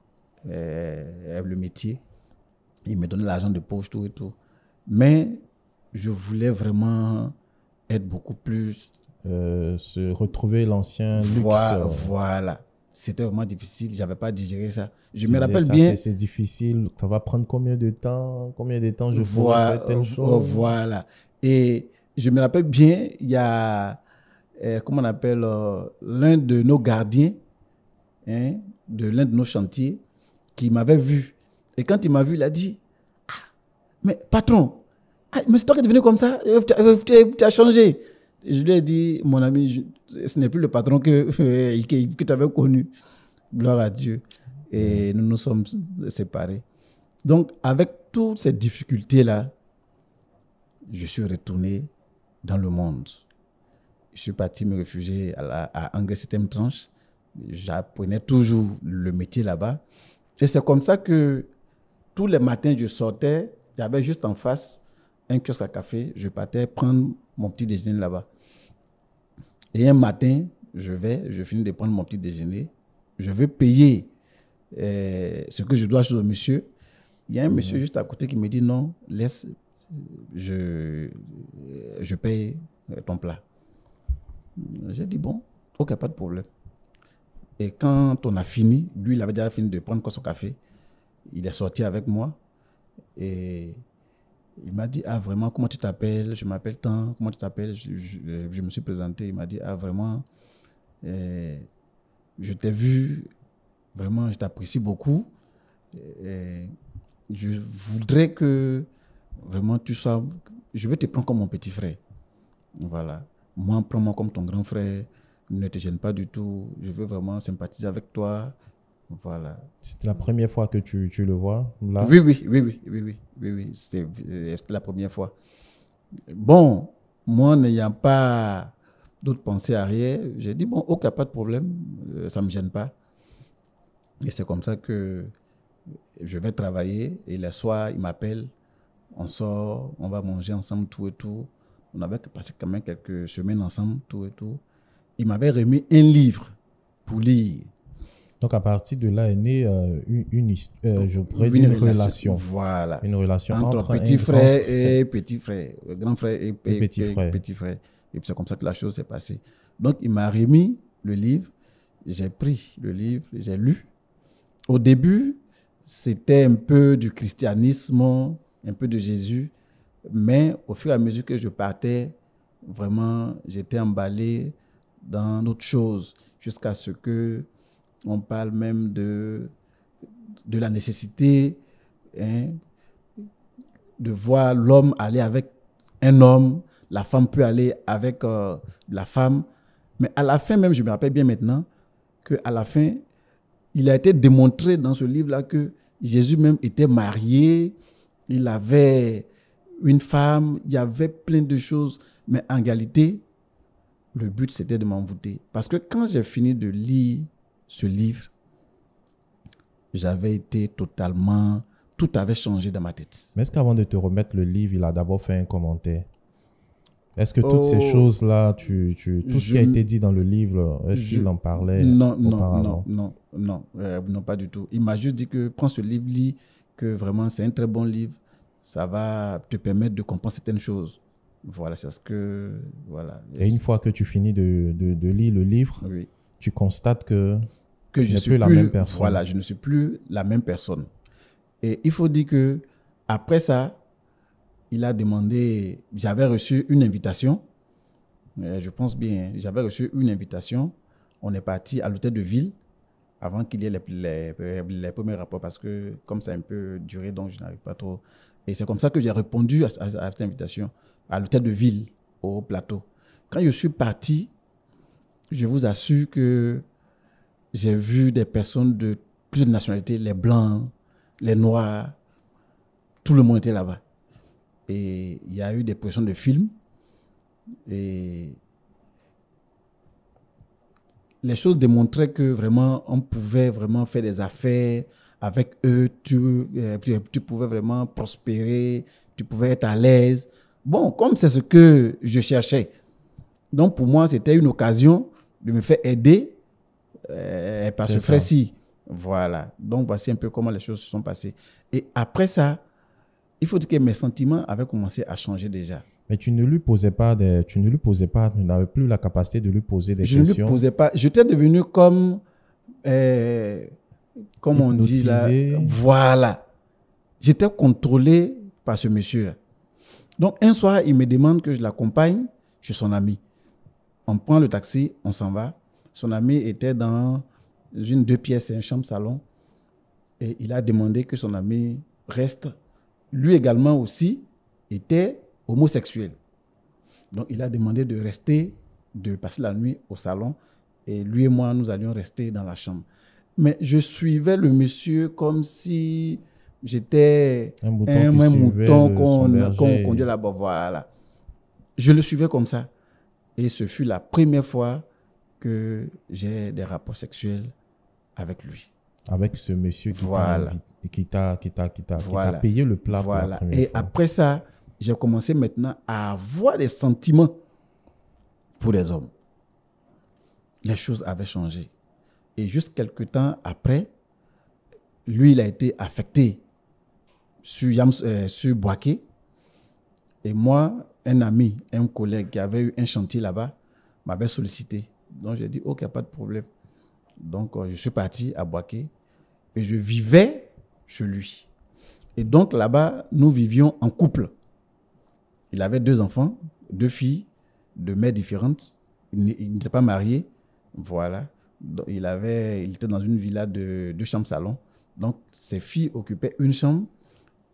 [SPEAKER 2] euh, le métier. Il m'a donné l'argent de poche, tout et tout. Mais je voulais vraiment être beaucoup plus. Euh, se retrouver l'ancien voilà, luxe. Euh. Voilà. C'était vraiment difficile. J'avais pas digéré ça. Je me rappelle bien. C'est
[SPEAKER 1] difficile. Ça va prendre combien de temps Combien de temps je vois oh, Voilà.
[SPEAKER 2] Et je me rappelle bien, il y a, euh, comment on appelle, euh, l'un de nos gardiens, hein, de l'un de nos chantiers, qui m'avait vu. Et quand il m'a vu, il a dit, ah, mais patron, ah, mais c'est toi qui es devenu comme ça, tu as, changé. je lui ai dit, mon ami, ce n'est plus le patron que, [laughs] que, que tu avais connu. Gloire à Dieu. Et nous nous sommes séparés. Donc, avec toutes ces difficultés-là, je suis retourné dans le monde. Je suis parti me réfugier à, à Angers tranche. J'apprenais toujours le métier là-bas. Et c'est comme ça que tous les matins, je sortais. J'avais juste en face un kiosque à café. Je partais prendre mon petit déjeuner là-bas. Et un matin, je vais, je finis de prendre mon petit déjeuner. Je vais payer euh, ce que je dois chez le monsieur. Il y a un mmh. monsieur juste à côté qui me dit non, laisse, je, je paye euh, ton plat. J'ai dit, bon, ok, pas de problème. Et quand on a fini, lui, il avait déjà fini de prendre son café. Il est sorti avec moi et il m'a dit, ah vraiment, comment tu t'appelles Je m'appelle tant, comment tu t'appelles je, euh, me suis présenté, il m'a dit, ah vraiment, euh, je t'ai vu, vraiment, je t'apprécie beaucoup. je voudrais que Vraiment, tu sois. Je veux te prendre comme mon petit frère. Voilà. Moi, prends-moi comme ton grand frère. Ne te gêne pas du tout. Je veux vraiment sympathiser avec toi. Voilà.
[SPEAKER 1] C'était la première fois que tu, tu le vois là Oui, oui,
[SPEAKER 2] oui, oui, oui, oui, C'était la première fois. Bon, moi, n'ayant pas d'autres pensées arrière, j'ai dit, bon, ok, pas de problème, euh, ça ne me gêne pas. Et c'est comme ça que je vais travailler et le soir, il m'appelle on sort, on va manger ensemble, tout et tout. On avait passé quand même quelques semaines ensemble, tout et tout. Il m'avait remis un livre pour lire. Donc à partir de là est née une, euh, je
[SPEAKER 1] une, une euh, relation,
[SPEAKER 2] Voilà. Une relation entre, petit frère et petit frère, grand frère et, petit, frère. petit, frère. et puis c'est comme ça que la chose s'est passée. Donc il m'a remis le livre, j'ai pris le livre, j'ai lu. Au début, c'était un peu du christianisme, un peu de Jésus. Mais au fur et à mesure que je partais, vraiment, j'étais emballé dans d'autres choses jusqu'à ce que on parle même de, de la nécessité hein, de voir l'homme aller avec un homme, la femme peut aller avec euh, la femme. Mais à la fin même, je me rappelle bien maintenant qu'à la fin, il a été démontré dans ce livre-là que Jésus même était marié, il avait une femme, il y avait plein de choses, mais en réalité, le but c'était de m'envoûter. Parce que quand j'ai fini de lire ce livre, j'avais été totalement, tout avait changé dans ma tête.
[SPEAKER 1] Mais est-ce qu'avant de te remettre le livre, il a d'abord fait un commentaire Est-ce que toutes ces oh. choses-là, tout ce qui a été dit dans le livre, est-ce qu'il en parlait Non, non, non,
[SPEAKER 2] non, non, euh, non, pas du tout. Il m'a juste dit que prends ce livre, lis, que vraiment c'est un très bon livre, ça va te permettre de comprendre certaines choses. Voilà, c'est ce que. Voilà. Et une
[SPEAKER 1] fois que tu finis de, de, lire le livre, tu constates que, que je ne suis plus la même personne. Voilà,
[SPEAKER 2] je ne suis plus la même personne. Et il faut dire que après ça, il a demandé. J'avais reçu une invitation. Euh, je pense bien, hein, j'avais reçu une invitation. On est parti à l'hôtel de ville avant qu'il y ait les, premiers rapports, parce que comme ça a un peu duré, donc je n'arrive pas trop. Et c'est comme ça que j'ai répondu à, cette invitation, à l'hôtel de ville, au plateau. Quand je suis parti, je vous assure que j'ai vu des personnes de plusieurs nationalités, les blancs, les noirs, tout le monde était là-bas. Et il y a eu des positions de films. Et les choses démontraient que vraiment, on pouvait vraiment faire des affaires avec eux, tu, euh, tu, pouvais vraiment prospérer, tu pouvais être à l'aise. Bon, comme c'est ce que je cherchais. Donc pour moi, c'était une occasion de me faire aider euh, par ce frais Voilà. Donc voici un peu comment les choses se sont passées. Et après ça, il faut dire que mes sentiments avaient commencé à changer déjà
[SPEAKER 1] mais tu ne lui posais pas des, tu ne lui posais pas, tu n'avais plus la capacité de lui poser des questions. Je ne lui posais
[SPEAKER 2] pas. J'étais devenu comme, euh, comme on dit là, voilà. J'étais contrôlé par ce monsieur. Donc un soir, il me demande que je l'accompagne chez son ami. On prend le taxi, on s'en va. Son ami était dans une deux pièces un chambre salon. Et il a demandé que son ami reste. Lui également aussi était homosexuel. Donc il a demandé de rester, de passer la nuit au salon. Et lui et moi, nous allions rester dans la chambre. Mais je suivais le monsieur comme si j'étais un, mouton qu'on conduit là-bas. Voilà. Je le suivais comme ça. Et ce fut la première fois que j'ai des rapports sexuels avec lui.
[SPEAKER 1] Avec ce monsieur qui t'a
[SPEAKER 2] qui payé le plat. Voilà. et après ça, j'ai commencé maintenant à avoir des sentiments pour les hommes. Les choses avaient changé. Et juste quelques temps après, lui, il a été affecté euh, sur, Boaké. Et moi, un ami, un collègue qui avait eu un chantier là-bas, m'avait sollicité. Donc j'ai dit, OK, pas de problème. Donc euh, je suis parti à Boaké et je vivais chez lui. Et donc là-bas, nous vivions en couple. Il avait deux enfants, deux filles, de mères différentes. Il n'était pas marié. Voilà. il, avait, il était dans une villa de deux chambres salon. Donc, ses filles occupaient une chambre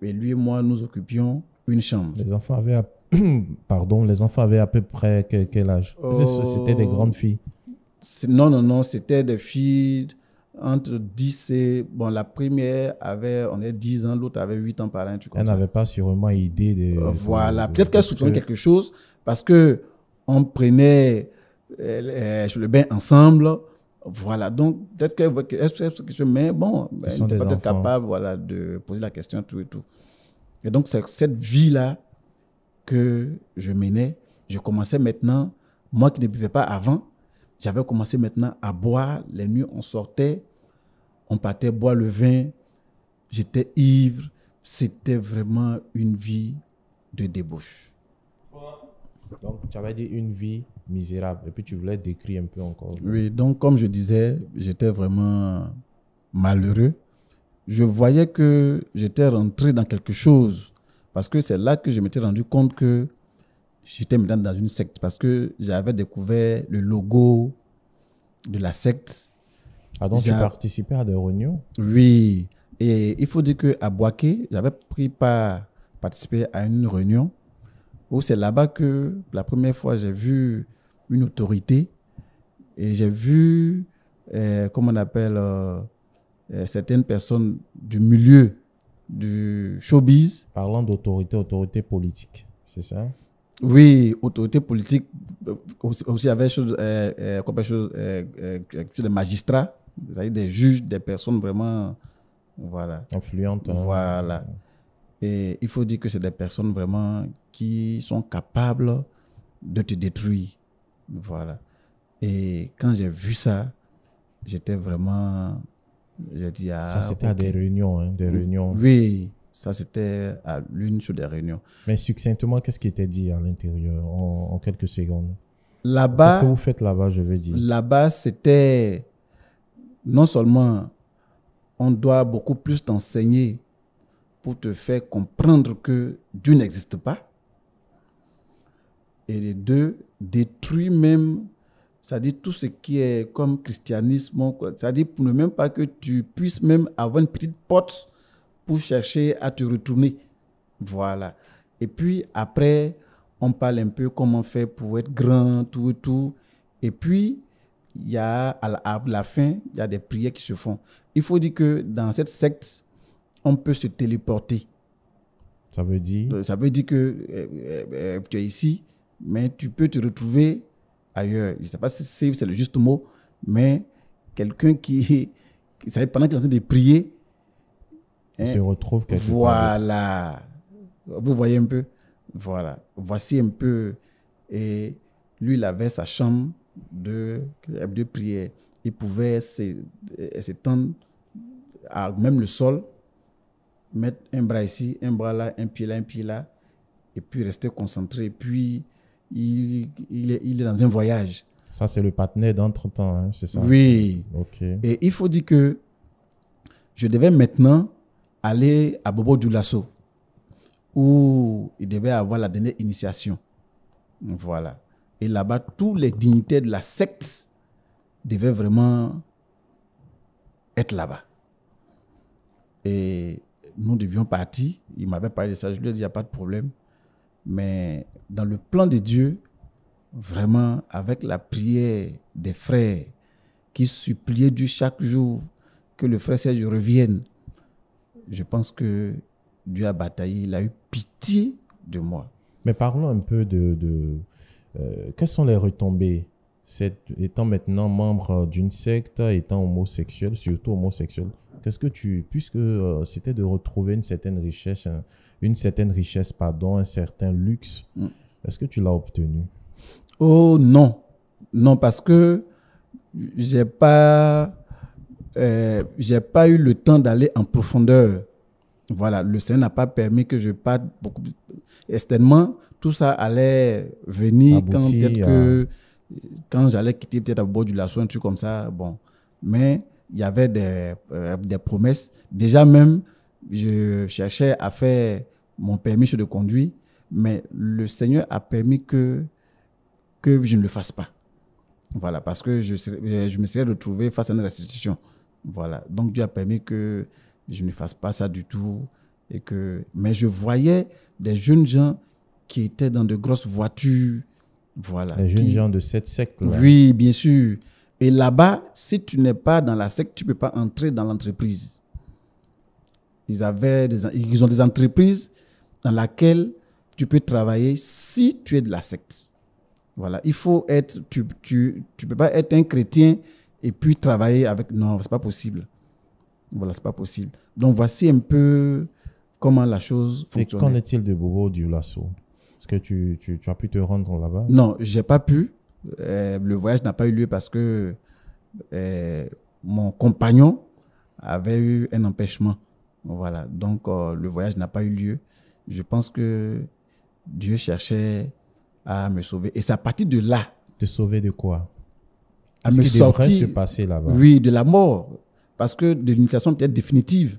[SPEAKER 2] et lui et moi, nous occupions une chambre. Les enfants avaient à, [clears throat] Pardon, les enfants avaient à peu près quel, âge C'était des euh, grandes filles. Non, non, non, c'était des filles entre 10 et... Bon, la première avait, on est 10 ans, l'autre avait 8 ans par an, tu Elle n'avait pas sûrement idée de... Euh, voilà, peut-être qu'elle soupçonnait quelque chose parce que on prenait je le bain ensemble. Voilà, donc peut-être que... mets bon, elle n'était peut-être capable voilà, de poser la question, tout et tout. Et donc, c'est cette vie-là que je menais. Je commençais maintenant, moi qui ne buvais pas avant, j'avais commencé maintenant à boire. Les nuits, on sortait. On partait boire le vin. J'étais ivre. C'était vraiment une vie de débauche.
[SPEAKER 1] Donc, tu avais dit une vie misérable. Et puis, tu voulais décrire un peu encore.
[SPEAKER 2] Oui, donc, comme je disais, j'étais vraiment malheureux. Je voyais que j'étais rentré dans quelque chose. Parce que c'est là que je m'étais rendu compte que j'étais maintenant dans une secte. Parce que j'avais découvert le logo de la secte. Ah, donc tu participais à des réunions Oui. Et il faut dire qu'à Boaké, j'avais pris part, participer à une réunion où c'est là-bas que la première fois j'ai vu une autorité et j'ai vu, euh, comment on appelle, euh, euh, certaines personnes du milieu du showbiz. Parlant d'autorité, autorité politique, c'est ça oui, autorité politique, euh, aussi, avait avec chose, euh, quelque chose, euh, des magistrats, des juges, des personnes vraiment. Voilà. Influentes. Hein. Voilà. Et il faut dire que c'est des personnes vraiment qui sont capables de te détruire. Voilà. Et quand j'ai vu ça, j'étais vraiment. J'ai dit, ah, Ça, c'était à des réunions, hein, des réunions. Oui, ça, c'était à l'une sur des réunions.
[SPEAKER 1] Mais succinctement, qu'est-ce qui était dit à l'intérieur en, en quelques secondes
[SPEAKER 2] Là-bas. Qu'est-ce que vous
[SPEAKER 1] faites là-bas, je veux dire
[SPEAKER 2] Là-bas, c'était non seulement on doit beaucoup plus t'enseigner pour te faire comprendre que Dieu n'existe pas, et les deux, détruit même, c'est-à-dire tout ce qui est comme christianisme, c'est-à-dire pour ne même pas que tu puisses même avoir une petite porte pour chercher à te retourner. Voilà. Et puis après, on parle un peu comment faire pour être grand, tout et tout. Et puis, il y a à la, fin, il y a des prières qui se font. Il faut dire que dans cette secte, on peut se téléporter. Ça veut dire euh, Ça veut dire que euh, euh, tu es ici, mais tu peux te retrouver ailleurs. Je ne sais pas si c'est le juste mot, mais quelqu'un qui, [laughs] qui pendant qu'il est en train de prier, il hein, se retrouve quelque Voilà. Vous voyez un peu Voilà. Voici un peu. Et lui, il avait sa chambre de, de prière. Il pouvait s'étendre euh, à même le sol, mettre un bras ici, un bras là, un pied là, un pied là, et puis rester concentré. Puis il, il, est, dans un voyage.
[SPEAKER 1] Ça, c'est le partenaire d'entre temps hein, c'est ça Oui.
[SPEAKER 2] Ok. Et il faut dire que je devais maintenant aller à Bobo Dioulasso, où il devait avoir la dernière initiation. Voilà. Et là-bas, tous les dignitaires de la secte devaient vraiment être là-bas. Et nous devions partir. Il m'avait parlé de ça. Je lui ai dit, il n'y a pas de problème. Mais dans le plan de Dieu, vraiment, avec la prière des frères qui suppliaient Dieu chaque jour que le frère Serge revienne, je pense que Dieu a bataillé. Il a eu pitié de moi. Mais parlons un peu de,
[SPEAKER 1] de, euh, quelles sont les retombées Étant maintenant membre d'une secte, étant homosexuel, surtout homosexuel, qu'est-ce que tu... Puisque euh, c'était de retrouver une certaine richesse, un, une certaine richesse, pardon, un certain luxe, mm. est-ce que tu
[SPEAKER 2] l'as obtenu Oh non. Non, parce que j'ai pas... Euh, j'ai pas eu le temps d'aller en profondeur. Voilà, le Seigneur n'a pas permis que je parte beaucoup. Externement, tout ça allait venir quand peut-être euh. que quand j'allais quitter peut-être à bord du lasso, un truc comme ça, bon. Mais il y avait des, euh, promesses. Déjà même, je cherchais à faire mon permis de conduire, mais le Seigneur a permis que, que je ne le fasse pas. Voilà, parce que je, euh, je me serais retrouvé face à une restitution. Voilà, donc Dieu a permis que je ne fasse pas ça du tout. Et que, mais je voyais des jeunes gens qui étaient dans de grosses voitures. Voilà. Les jeunes gens de cette secte. Là. Oui, bien sûr. Et là-bas, si tu n'es pas dans la secte, tu ne peux pas entrer dans l'entreprise. Ils, avaient ils ont des entreprises dans lesquelles tu peux travailler si tu es de la secte. Voilà, il faut être, tu ne tu, tu peux pas être un chrétien et puis travailler avec... Non, ce n'est pas possible. Voilà, ce n'est pas possible. Donc voici un peu comment la chose fonctionne. Et qu'en est-il de Bobo du Lasso est-ce que tu, as pu te
[SPEAKER 1] rendre là-bas Non,
[SPEAKER 2] j'ai pas pu. Euh, le voyage n'a pas eu lieu parce que euh, mon compagnon avait eu un empêchement. Voilà, donc euh, le voyage n'a pas eu lieu. Je pense que Dieu cherchait à me sauver. Et ça à partir de là. Te sauver de quoi À me sortir. Se passer là-bas. Oui, de la mort. Parce que de l'initiation peut-être définitive.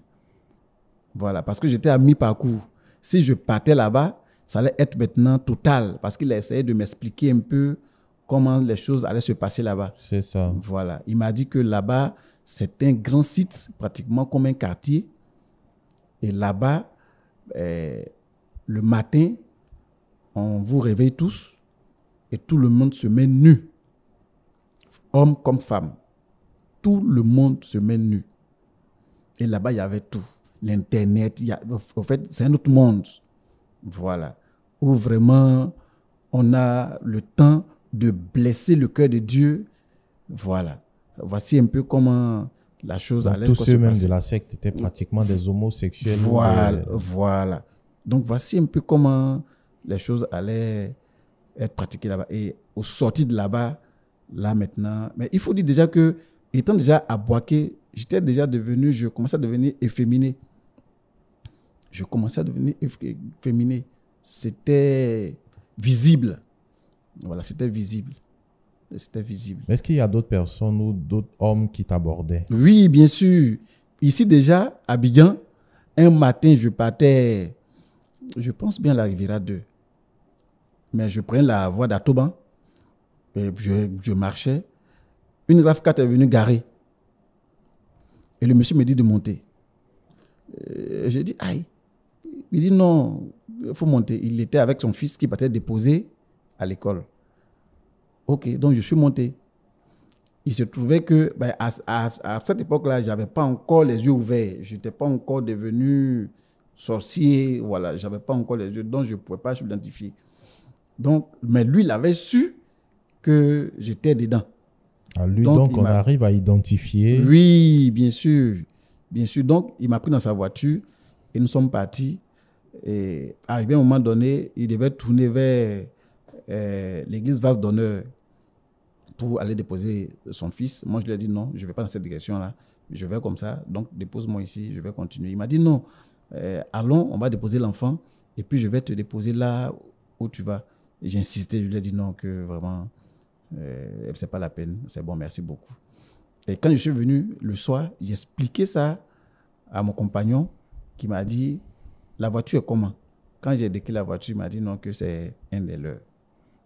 [SPEAKER 2] Voilà, parce que j'étais à mi-parcours. Si je partais là-bas, ça allait être maintenant total parce qu'il a essayé de m'expliquer un peu comment les choses allaient se passer là-bas. C'est ça. Voilà. Il m'a dit que là-bas, c'est un grand site, pratiquement comme un quartier. Et là-bas, eh, le matin, on vous réveille tous et tout le monde se met nu. Homme comme femme. Tout le monde se met nu. Et là-bas, il y avait tout. L'Internet, en fait, c'est un autre monde. Voilà. Où vraiment on a le temps de blesser le cœur de Dieu. Voilà. Voici un peu comment la chose allait Tous ceux même de la secte étaient pratiquement des homosexuels. Voilà, voilà. Donc voici un peu comment les choses allaient être pratiquées là-bas. Et au sorti de là-bas, là maintenant, mais il faut dire déjà que, étant déjà à j'étais déjà devenu, je commençais à devenir efféminé je commençais à devenir féminin. C'était visible. Voilà, c'était visible. C'était visible.
[SPEAKER 1] Est-ce qu'il y a d'autres personnes ou d'autres
[SPEAKER 2] hommes qui t'abordaient Oui, bien sûr. Ici déjà, à Bigan, un matin, je partais, je pense bien à la rivière 2. Mais je prenais la voie d'Atoban. je, marchais. Une RAF 4 est venue garer. Et le monsieur me dit de monter. Euh, je dis, aïe. Il dit non, il faut monter. Il était avec son fils qui partait déposer à l'école. Ok, donc je suis monté. Il se trouvait que ben, à, à, cette époque-là, je n'avais pas encore les yeux ouverts. Je n'étais pas encore devenu sorcier. Voilà, je n'avais pas encore les yeux, donc je ne pouvais pas m'identifier. Donc, mais lui, il avait su que j'étais dedans. À ah, lui, donc on arrive à identifier. Oui, bien sûr. Bien sûr. Donc, il m'a pris dans sa voiture et nous sommes partis et arrivé à un moment donné, il devait tourner vers euh, l'église Vase d'honneur pour aller déposer son fils. Moi, je lui ai dit non, je ne vais pas dans cette direction-là. Je vais comme ça, donc dépose-moi ici, je vais continuer. Il m'a dit non, euh, allons, on va déposer l'enfant et puis je vais te déposer là où tu vas. J'ai insisté, je lui ai dit non, que vraiment, euh, c'est pas la peine, c'est bon, merci beaucoup. Et quand je suis venu le soir, j'ai expliqué ça à mon compagnon qui m'a dit la voiture est comment Quand j'ai décrit la voiture, il m'a dit non, que c'est un des leurs.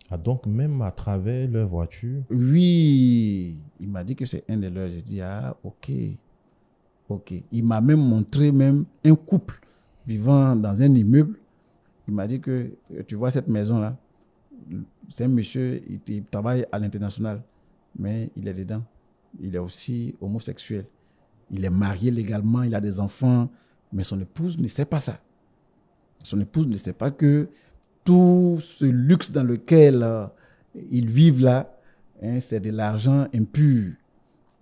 [SPEAKER 2] Ah, donc même à travers leur voiture Oui, il m'a dit que c'est un des leurs. J'ai dit, ah, ok. Ok. Il m'a même montré même un couple vivant dans un immeuble. Il m'a dit que, euh, tu vois cette maison-là, c'est un monsieur, il, il travaille à l'international, mais il est dedans. Il est aussi homosexuel. Il est marié légalement, il a des enfants, mais son épouse ne sait pas ça. Son épouse ne sait pas que tout ce luxe dans lequel euh, ils vivent là, hein, c'est de l'argent impur.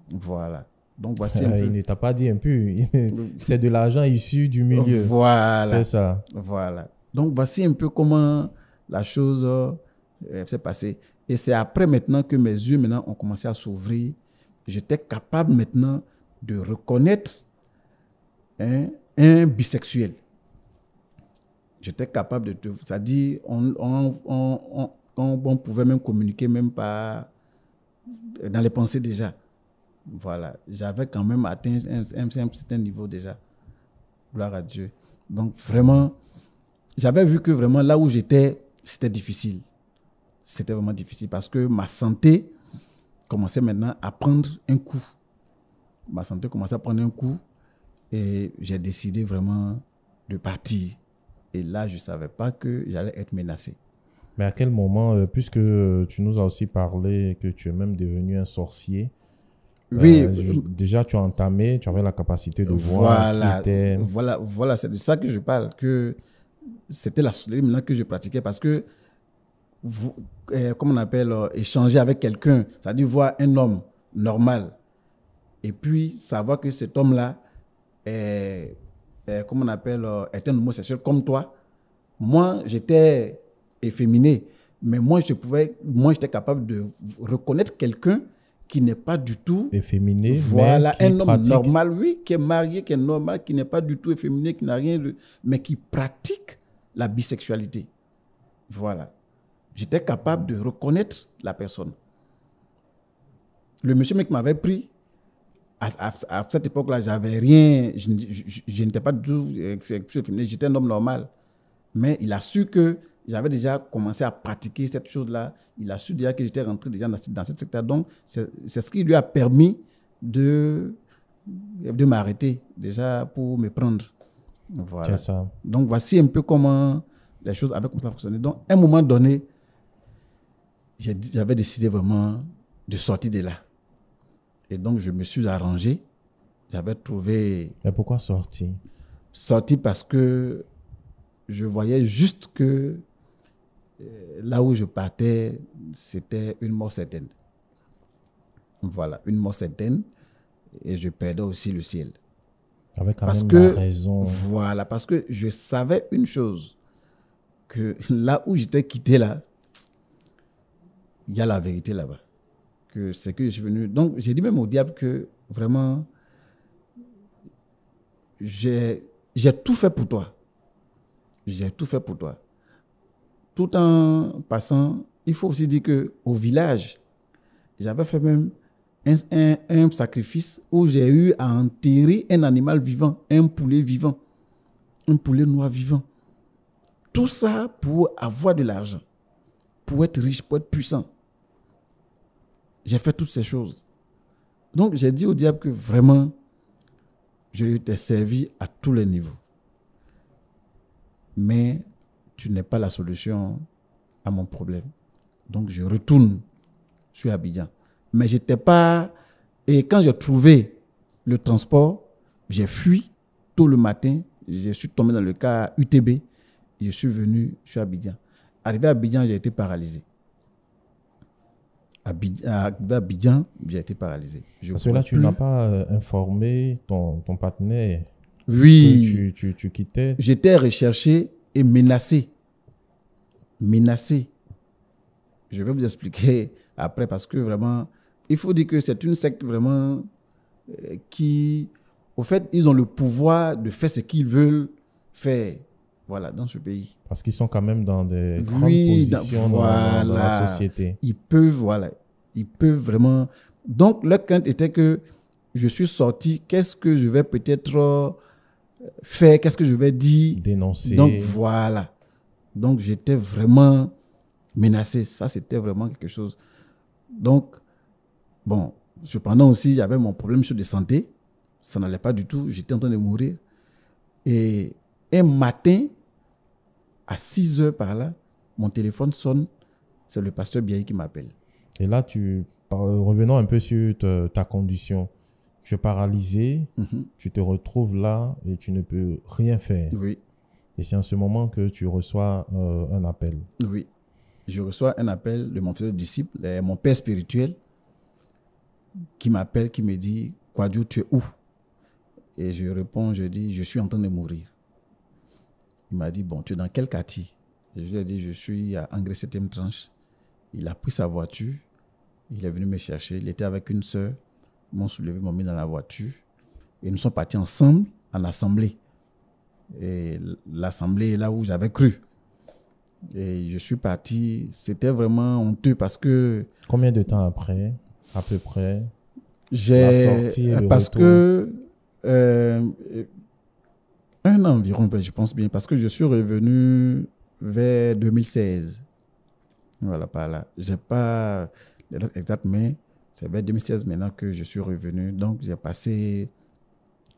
[SPEAKER 2] Voilà. Donc voici un ah, peu. Il ne
[SPEAKER 1] t'a pas dit impur. [laughs] c'est de l'argent issu du milieu. Voilà. C'est ça.
[SPEAKER 2] Voilà. Donc voici un peu comment la chose euh, s'est passée. Et c'est après maintenant que mes yeux maintenant ont commencé à s'ouvrir. J'étais capable maintenant de reconnaître hein, un bisexuel j'étais capable de te. C'est-à-dire, on, on, on, on, pouvait même communiquer, même pas dans les pensées déjà. Voilà, j'avais quand même atteint un, un, certain niveau déjà. Gloire à Dieu. Donc, vraiment, j'avais vu que vraiment là où j'étais, c'était difficile. C'était vraiment difficile parce que ma santé commençait maintenant à prendre un coup. Ma santé commençait à prendre un coup et j'ai décidé vraiment de partir et là, je ne savais pas que j'allais être menacé.
[SPEAKER 1] Mais à quel moment, euh, puisque tu nous as aussi parlé que tu es même devenu un sorcier,
[SPEAKER 2] euh, oui.
[SPEAKER 1] déjà, tu as entamé, tu avais la capacité de voir qui
[SPEAKER 2] Voilà, voilà c'est de ça que je parle, que c'était la sorcellerie maintenant que je pratiquais parce que, vous, euh, comme on appelle, échanger avec quelqu'un, c'est-à-dire voir un homme normal et puis savoir que cet homme-là est euh, comment on appelle, être euh, homosexuel comme toi. Moi, j'étais efféminé, mais moi, je pouvais, moi, j'étais capable de reconnaître quelqu'un qui n'est pas du tout efféminé. Voilà, un homme normal, oui, qui est marié, qui est normal, qui n'est pas du tout efféminé, qui n'a rien de, mais qui pratique la bisexualité. Voilà. J'étais capable de reconnaître la personne. Le monsieur mec m'avait pris, à, cette époque-là, j'avais rien, je, n'étais pas du tout euh, j'étais un homme normal. Mais il a su que j'avais déjà commencé à pratiquer cette chose-là. Il a su déjà que j'étais rentré déjà dans, dans ce secteur. Donc, c'est ce qui lui a permis de, de m'arrêter déjà pour me prendre. Voilà. Donc, voici un peu comment les choses avaient commencé fonctionner. Donc, à un moment donné, j'avais décidé vraiment de sortir de là. Et donc, je me suis arrangé. J'avais trouvé. Mais pourquoi sortir Sorti parce que je voyais juste que euh, là où je partais, c'était une mort certaine. Voilà, une mort certaine. Et je perdais aussi le ciel. Avec quand même raison. Voilà, parce que je savais une chose que là où j'étais quitté là, il y a la vérité là-bas c'est que je suis venu. Donc, j'ai dit même au diable que vraiment, j'ai tout fait pour toi. J'ai tout fait pour toi. Tout en passant, il faut aussi dire que au village, j'avais fait même un, un sacrifice où j'ai eu à enterrer un animal vivant, un poulet vivant, un poulet noir vivant. Tout ça pour avoir de l'argent, pour être riche, pour être puissant. J'ai fait toutes ces choses. Donc j'ai dit au diable que vraiment, je t'ai servi à tous les niveaux. Mais tu n'es pas la solution à mon problème. Donc je retourne sur Abidjan. Mais j'étais pas... Et quand j'ai trouvé le transport, j'ai fui tôt le matin. Je suis tombé dans le cas UTB. Je suis venu sur Abidjan. Arrivé à Abidjan, j'ai été paralysé à, Abidjan, j'ai été paralysé. Je Parce que là, tu n'as
[SPEAKER 1] pas euh, informé ton, ton partenaire. Oui. tu,
[SPEAKER 2] tu, tu quittais. J'étais recherché et menacé. Menacé. Je vais vous expliquer [laughs] après parce que vraiment, il faut dire que c'est une secte vraiment euh, qui, au fait, ils ont le pouvoir de faire ce qu'ils veulent faire. Voilà, dans ce pays. Parce qu'ils sont quand même dans des grandes positions dans, la société. Ils peuvent, voilà, ils peuvent vraiment. Donc, leur crainte était que je suis sorti, qu'est-ce que je vais peut-être euh, faire, qu'est-ce que je vais dire. Dénoncer. Donc, voilà. Donc, j'étais vraiment menacé. Ça, c'était vraiment quelque chose. Donc, bon, cependant aussi, j'avais mon problème sur de santé. Ça n'allait pas du tout. J'étais en train de mourir. Et un matin, à 6 heures par là, mon téléphone sonne. C'est le pasteur Biaï qui m'appelle. Et là, tu euh, revenons un peu sur ta condition.
[SPEAKER 1] Tu es paralysé, mhm. tu te retrouves là et tu ne peux rien faire. Oui. Et c'est en ce moment que tu reçois euh, un appel.
[SPEAKER 2] Oui. Je reçois un appel de mon frère disciple, euh, mon père spirituel, qui m'appelle, qui me dit Quadio, tu es où Et je réponds, je dis Je suis en train de mourir. Il m'a dit, bon, tu es dans quel quartier Je lui ai dit, je suis à Angré 7 tranche. Il a pris sa voiture, il est venu me chercher. Il était avec une sœur, m'ont soulevé, m'ont mis dans la voiture. Et nous sommes partis ensemble en assemblée. Et l'assemblée est là où j'avais cru. Et je suis parti. C'était vraiment honteux parce que.
[SPEAKER 1] Combien de temps après, à
[SPEAKER 2] peu près J'ai. Parce que. Euh, un an environ, ben, je pense bien, parce que je suis revenu vers 2016. Voilà, par là. Je n'ai pas les mais c'est vers 2016 maintenant que je suis revenu. Donc, j'ai passé.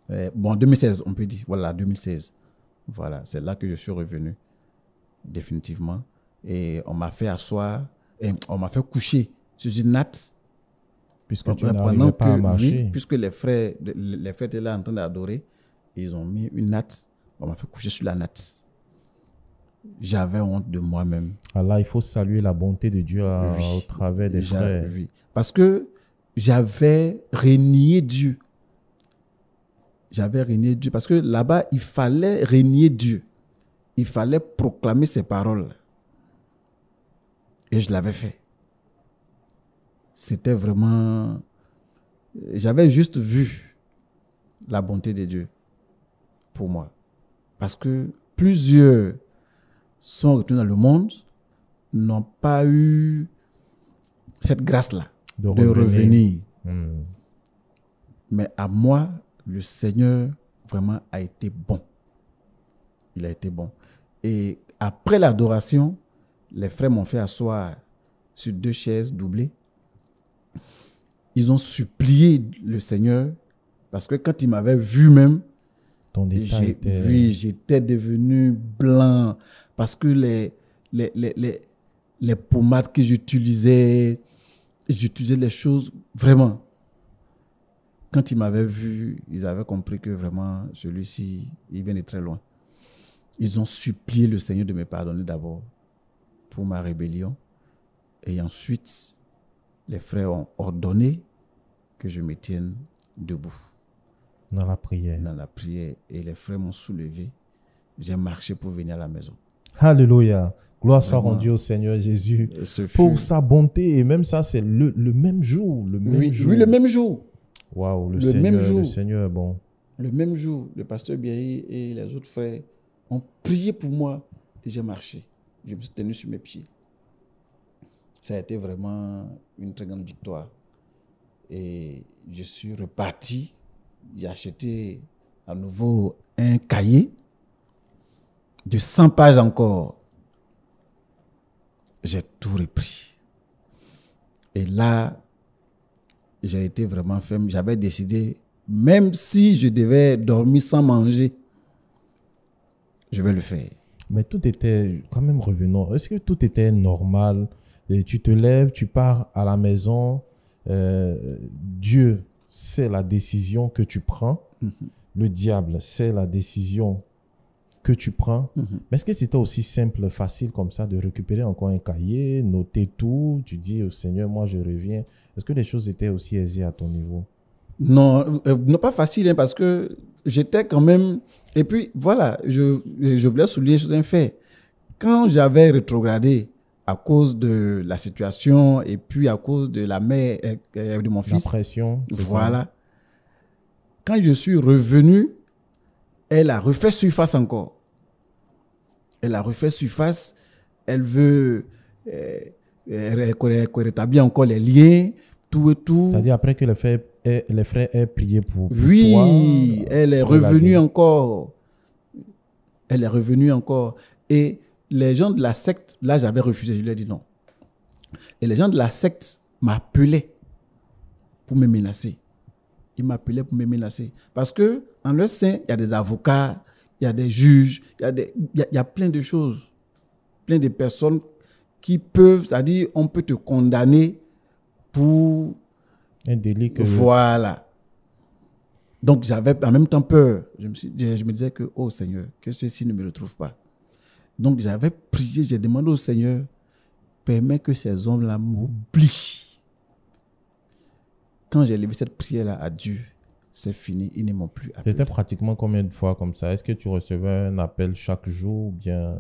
[SPEAKER 2] Euh, bon, 2016, on peut dire. Voilà, 2016. Voilà, c'est là que je suis revenu, définitivement. Et on m'a fait asseoir, et on m'a fait coucher sur une natte. Puisque tu pendant que, puisque les frères, les frères étaient là en train d'adorer ils ont mis une natte. On m'a fait coucher sur la natte. J'avais honte de moi-même. Alors, il faut saluer la bonté de Dieu euh, au travers de frères. Parce que j'avais régné Dieu. J'avais régné Dieu. Parce que là-bas, il fallait régner Dieu. Il fallait proclamer ses paroles. Et je l'avais fait. C'était vraiment... J'avais juste vu la bonté de Dieu pour moi. Parce que plusieurs sont retournés dans le monde, n'ont pas eu cette grâce-là de, revenir. Hmm. Mais à moi, le Seigneur vraiment a été bon. Il a été bon. Et après l'adoration, les frères m'ont fait asseoir sur deux chaises doublées. Ils ont supplié le Seigneur parce que quand ils m'avaient vu même, oui, j'étais devenu blanc parce que les, les, les, pommades que j'utilisais, j'utilisais les choses vraiment. Quand ils m'avaient vu, ils avaient compris que vraiment celui-ci, il venait très loin. Ils ont supplié le Seigneur de me pardonner d'abord pour ma rébellion. Et ensuite, les frères ont ordonné que je me tienne debout. Dans la prière. Dans la prière. Et les frères m'ont soulevé. J'ai marché pour venir à la maison.
[SPEAKER 1] Alléluia. Gloire soit rendue
[SPEAKER 2] au Seigneur Jésus pour
[SPEAKER 1] sa bonté. Et même ça, c'est le, même jour. Le même oui, jour. le même jour. Waouh, le, même jour. Le Seigneur est bon.
[SPEAKER 2] Le même jour, le pasteur Biaï et les autres frères ont prié pour moi et j'ai marché. Je me suis tenu sur mes pieds. Ça a été vraiment une très grande victoire. Et je suis reparti j'ai acheté à nouveau un cahier de 100 pages encore. J'ai tout repris. Et là, j'ai été vraiment ferme. J'avais décidé, même si je devais dormir sans manger, je vais le faire.
[SPEAKER 1] Mais tout était, quand même revenons, est-ce que tout était normal Tu te lèves, tu pars à la maison, euh, Dieu c'est la décision que tu prends. Mhm. Le diable, c'est la décision que tu prends. Mhm. Mais est-ce que c'était aussi simple, facile comme ça de récupérer encore un cahier, noter tout, tu dis au Seigneur, moi je reviens. Est-ce que les choses étaient aussi aisées à ton niveau
[SPEAKER 2] Non, euh, non pas facile, hein, parce que j'étais quand même... Et puis voilà, je, je voulais souligner un fait. Quand j'avais rétrogradé, à cause de la situation et puis à cause de la mère euh, euh, de mon fils. La pression. Voilà. Quand je suis revenu, elle a refait surface encore. Elle a refait surface. Elle veut euh, euh rétablir encore les liens,
[SPEAKER 1] tout et tout. C'est-à-dire après que les frères, les aient prié pour, Oui, elle est revenue
[SPEAKER 2] encore. Elle est revenue encore. Et les gens de la secte, là j'avais refusé, je lui ai dit non. Et les gens de la secte m'appelaient pour me menacer. Ils m'appelaient pour me menacer. Parce que en leur sein, il y a des avocats, il y a des juges, il y a, y a, plein de choses, plein de personnes qui peuvent, c'est-à-dire on peut te condamner pour... Un délit que... Voilà. Donc j'avais en même temps peur. Je me, je me disais que, oh Seigneur, que ceci ne me retrouve pas. Donc j'avais prié, j'ai demandé au Seigneur, permets que ces hommes-là m'oublient. Quand j'ai levé cette prière-là à Dieu, c'est fini, ils ne m'ont plus appelé. C'était
[SPEAKER 1] pratiquement combien de fois comme ça Est-ce que tu recevais un appel chaque jour ou bien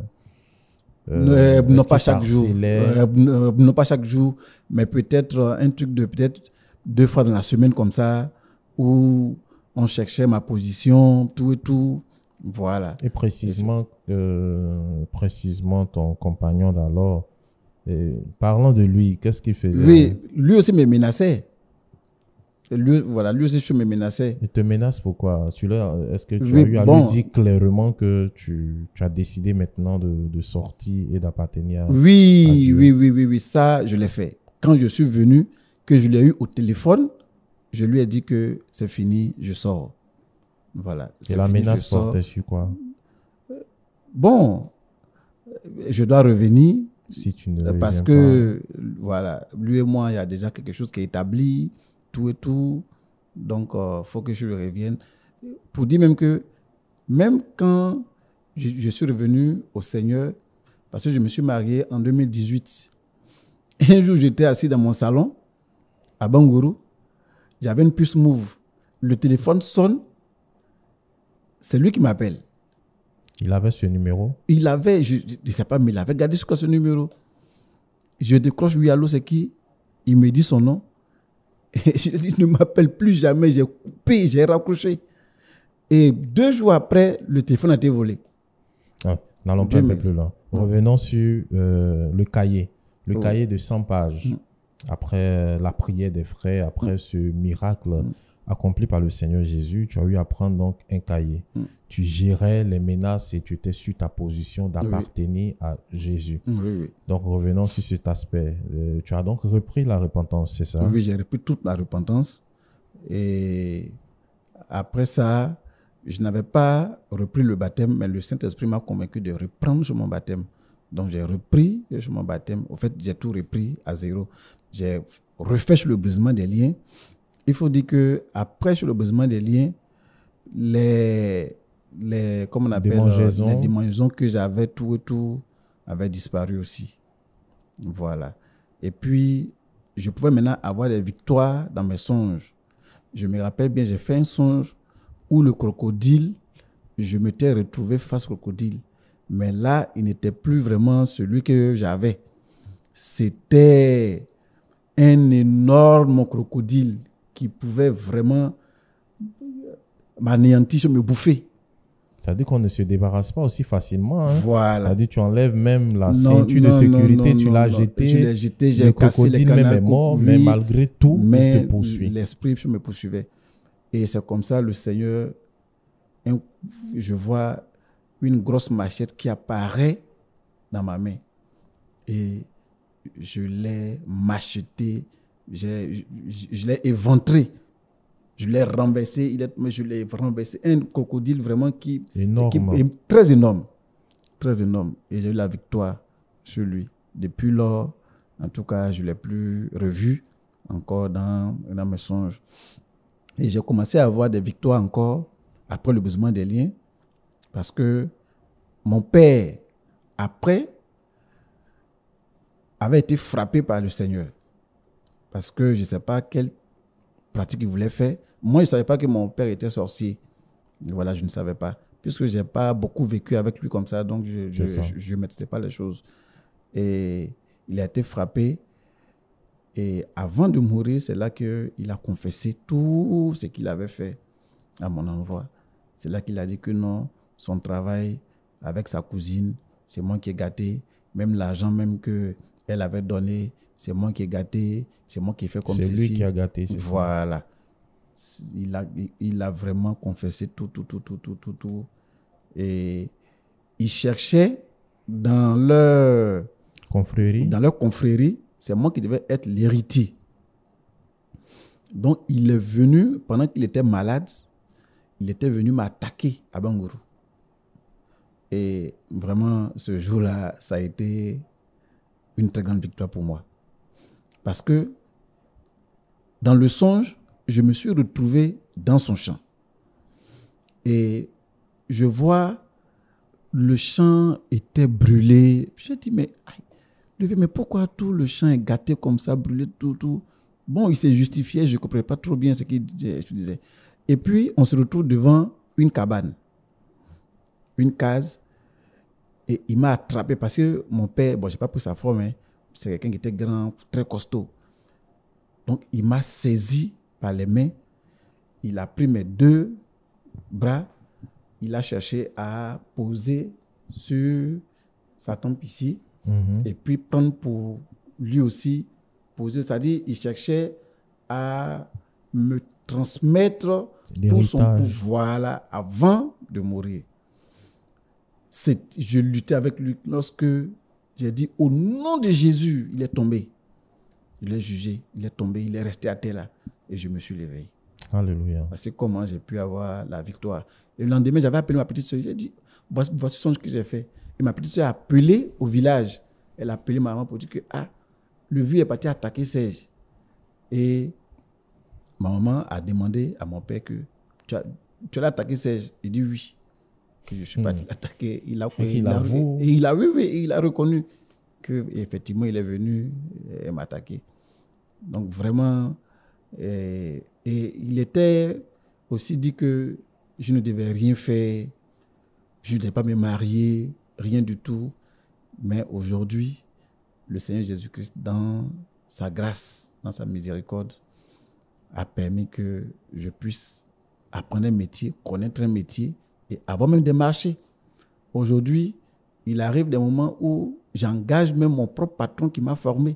[SPEAKER 1] euh, euh, non, pas chaque jour. Euh,
[SPEAKER 2] non, pas chaque jour, mais peut-être un truc de peut-être deux fois dans la semaine comme ça, où on cherchait ma position, tout et tout. Voilà. Et précisément, euh,
[SPEAKER 1] précisément ton compagnon d'alors, parlant de lui, qu'est-ce qu'il faisait Oui,
[SPEAKER 2] lui aussi me menaçait. Lui, voilà, lui aussi, je me menaçais. Il te menace pourquoi Est-ce
[SPEAKER 1] que tu lui, as eu à lui dire clairement que tu, as décidé maintenant de, sortir et d'appartenir Oui, oui,
[SPEAKER 2] oui, oui, oui, ça, je l'ai fait. Quand je suis venu, que je l'ai eu au téléphone, je lui ai dit que c'est fini, je sors. Voilà. C'est la menace portée sur quoi euh, Bon, euh, je dois revenir. Si tu ne Parce que, voilà, lui et moi, il y a déjà quelque chose qui est établi, tout et tout. Donc, il euh, faut que je revienne. Pour dire même que, même quand je, je, suis revenu au Seigneur, parce que je me suis marié en 2018, [laughs] un jour, j'étais assis dans mon salon, à Bangourou. J'avais une puce move. Le téléphone sonne c'est lui qui m'appelle.
[SPEAKER 1] Il avait ce numéro
[SPEAKER 2] Il avait, je ne sais pas, mais il avait gardé ce numéro. Je décroche, oui, allô, c'est qui Il me dit son nom. [laughs] Et je lui dis, ne m'appelle plus jamais. J'ai coupé, j'ai raccroché. Et deux jours après, le téléphone a été volé. Ah, n'allons pas un peu plus loin.
[SPEAKER 1] Revenons sur euh, le cahier. Le cahier de 100 pages. Mm. Après euh, la prière des frères, après mm. ce miracle. Mm accompli par le Seigneur Jésus, tu as eu à prendre donc un cahier. Mm. Tu gérais les menaces et tu étais sur ta position d'appartenir à Jésus. Mm, donc revenons sur cet aspect.
[SPEAKER 2] Euh, tu as donc repris la repentance, c'est ça Oui, j'ai repris toute la repentance. Et après ça, je n'avais pas repris le baptême, mais le Saint-Esprit m'a convaincu de reprendre mon baptême. Donc j'ai repris mon baptême. Au fait, j'ai tout repris à zéro. J'ai refait le brisement des liens il faut dire que après sur le besoin des liens, les, les comment on appelle euh, les dimensions que j'avais tout et tout avaient disparu aussi. Voilà. Et puis je pouvais maintenant avoir des victoires dans mes songes. Je me rappelle bien, j'ai fait un songe où le crocodile, je m'étais retrouvé face au crocodile. Mais là, il n'était plus vraiment celui que j'avais. C'était un énorme crocodile qui pouvait vraiment m'anéantir, me bouffer. Ça dire qu'on ne se débarrasse pas aussi
[SPEAKER 1] facilement. Hein? Voilà. Ça que tu enlèves même la ceinture de sécurité, tu l'as jetée. Je l'ai jetée, j'ai cassé les même mort, mais malgré tout, il te poursuit.
[SPEAKER 2] L'esprit me poursuivait. Et c'est comme ça le Seigneur, je vois une grosse machette qui apparaît dans ma main. Et je l'ai machetée je, l'ai éventré. Je l'ai renversé, il est, mais je l'ai renversé. Un crocodile vraiment qui, énorme. très énorme. Très énorme. Et j'ai eu la victoire sur lui. Depuis lors, en tout cas, je ne l'ai plus revu encore dans, dans mes songes. Et j'ai commencé à avoir des victoires encore après le besoin des liens. Parce que mon père, après, avait été frappé par le Seigneur parce que je ne sais pas quelle pratique il voulait faire. Moi, je ne savais pas que mon père était sorcier. Voilà, je ne savais pas. Puisque je n'ai pas beaucoup vécu avec lui comme ça, donc je ne maîtrisais pas les choses. Et il a été frappé. Et avant de mourir, c'est là qu'il a confessé tout ce qu'il avait fait à mon envoi. C'est là qu'il a dit que non, son travail avec sa cousine, c'est moi qui ai gâté. Même l'argent même que elle avait donné, c'est moi qui ai gâté, c'est moi qui ai fait comme ceci. C'est lui qui a gâté. Voilà. Il a, il a vraiment confessé tout, tout, tout, tout, tout, tout, Et il cherchait dans leur confrérie, dans leur confrérie c'est moi qui devais être l'héritier. Donc, il est venu, pendant qu'il était malade, il était venu m'attaquer à Bangourou. Et vraiment, ce jour-là, ça a été une très grande victoire pour moi. Parce que dans le songe, je me suis retrouvé dans son champ. Et je vois le champ était brûlé. Je dis, mais, dit, mais pourquoi tout le champ est gâté comme ça, brûlé tout, tout Bon, il s'est justifié, je ne comprenais pas trop bien ce qu'il disait. Et puis, on se retrouve devant une cabane, une case et il m'a attrapé parce que mon père, bon, je n'ai pas pris sa forme, mais hein. c'est quelqu'un qui était grand, très costaud. Donc, il m'a saisi par les mains. Il a pris mes deux bras. Il a cherché à poser sur sa tombe ici. Mhm. Et puis prendre pour lui aussi poser. C'est-à-dire, il cherchait à me transmettre tout son pouvoir là avant de mourir je luttais avec lui lorsque j'ai dit au nom de Jésus, il est tombé. Il est jugé, il est tombé, il est resté à terre là. Et je me suis levé. Alléluia. C'est comment j'ai pu avoir la victoire. le lendemain, j'avais appelé ma petite soeur. J'ai dit, voici ce que j'ai fait. Et ma petite soeur a appelé au village. Elle a appelé ma maman pour dire que ah, le vieux est parti attaquer Serge. Et ma maman a demandé à mon père que tu as, tu attaqué Serge. Il dit oui que je ne suis pas hmm. attaqué. Il a, et il, a, vu, Et il, a, reconnu que effectivement reconnu qu'effectivement, il est venu euh, et, m'attaquer. Donc vraiment, euh, et, il était aussi dit que je ne devais rien faire, je ne devais pas me marier, rien du tout. Mais aujourd'hui, le Seigneur Jésus-Christ, dans sa grâce, dans sa miséricorde, a permis que je puisse apprendre un métier, connaître un métier avant même de marcher, aujourd'hui, il arrive des moments où j'engage même mon propre patron qui m'a formé.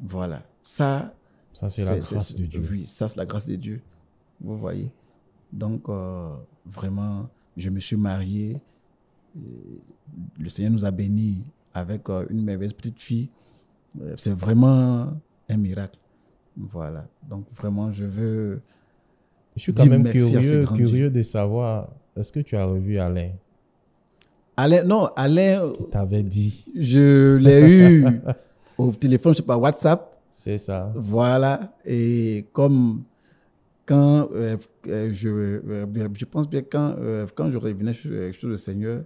[SPEAKER 2] Voilà. Ça, ça c'est la grâce de Dieu. Oui, ça, c'est la grâce de Dieu. Vous voyez. Donc, euh, vraiment, je me suis marié. Le Seigneur nous a bénis avec euh, une merveilleuse petite fille. Euh, c'est vraiment un miracle. Voilà. Donc, vraiment, je veux je suis quand même curieux,
[SPEAKER 1] de savoir, est-ce que tu as revu Alain
[SPEAKER 2] Alain, non, Alain. Euh, Qui dit. Je l'ai eu [laughs] au téléphone, je ne sais pas, WhatsApp. C'est ça. Voilà. Et comme quand euh, euh, je, je pense bien quand, quand je revenais sur, le Seigneur,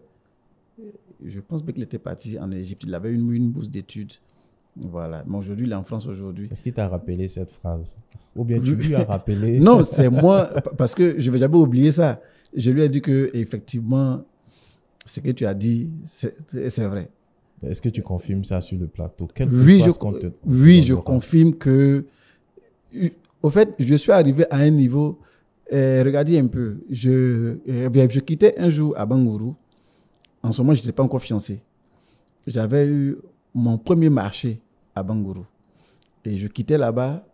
[SPEAKER 2] je pense bien qu'il était parti en Égypte. Il avait une, une bourse d'études. Voilà. Mais aujourd'hui, il est en France aujourd'hui. Est-ce qu'il t'a rappelé cette phrase Ou bien tu lui as rappelé [laughs] Non, c'est moi, parce que je ne vais jamais oublier ça. Je lui ai dit que, effectivement, ce que tu as dit, c'est vrai. Est-ce que tu confirmes ça sur le plateau Oui, je, oui je confirme que. Au fait, je suis arrivé à un niveau. Eh, regardez un peu. Je, eh, je quittais un jour à Bangourou. En ce moment, je n'étais pas encore fiancé. J'avais eu mon premier marché à Bangourou. Et je quittais là-bas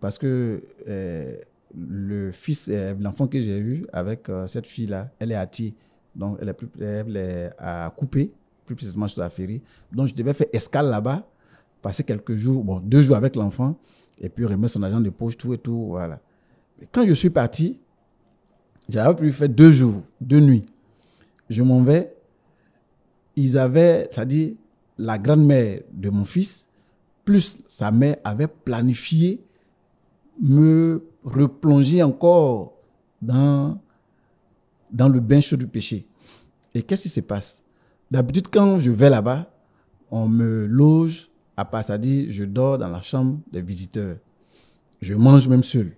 [SPEAKER 2] parce que euh, le fils, euh, l'enfant que j'ai eu avec euh, cette fille-là, elle est à Donc, elle est, plus, elle à couper, plus précisément sur la ferie. Donc, je devais faire escale là-bas, passer quelques jours, bon, deux jours avec l'enfant, et puis remettre son agent de poche, tout et tout, voilà. quand je suis parti, j'avais pu faire deux jours, deux nuits. Je m'en vais. Ils avaient, c'est-à-dire, la grand-mère de mon fils plus sa mère avait planifié me replonger encore dans, dans le bain chaud du péché. Et qu'est-ce qui se passe D'habitude, quand je vais là-bas, on me loge à part, je dors dans la chambre des visiteurs. Je mange même seul.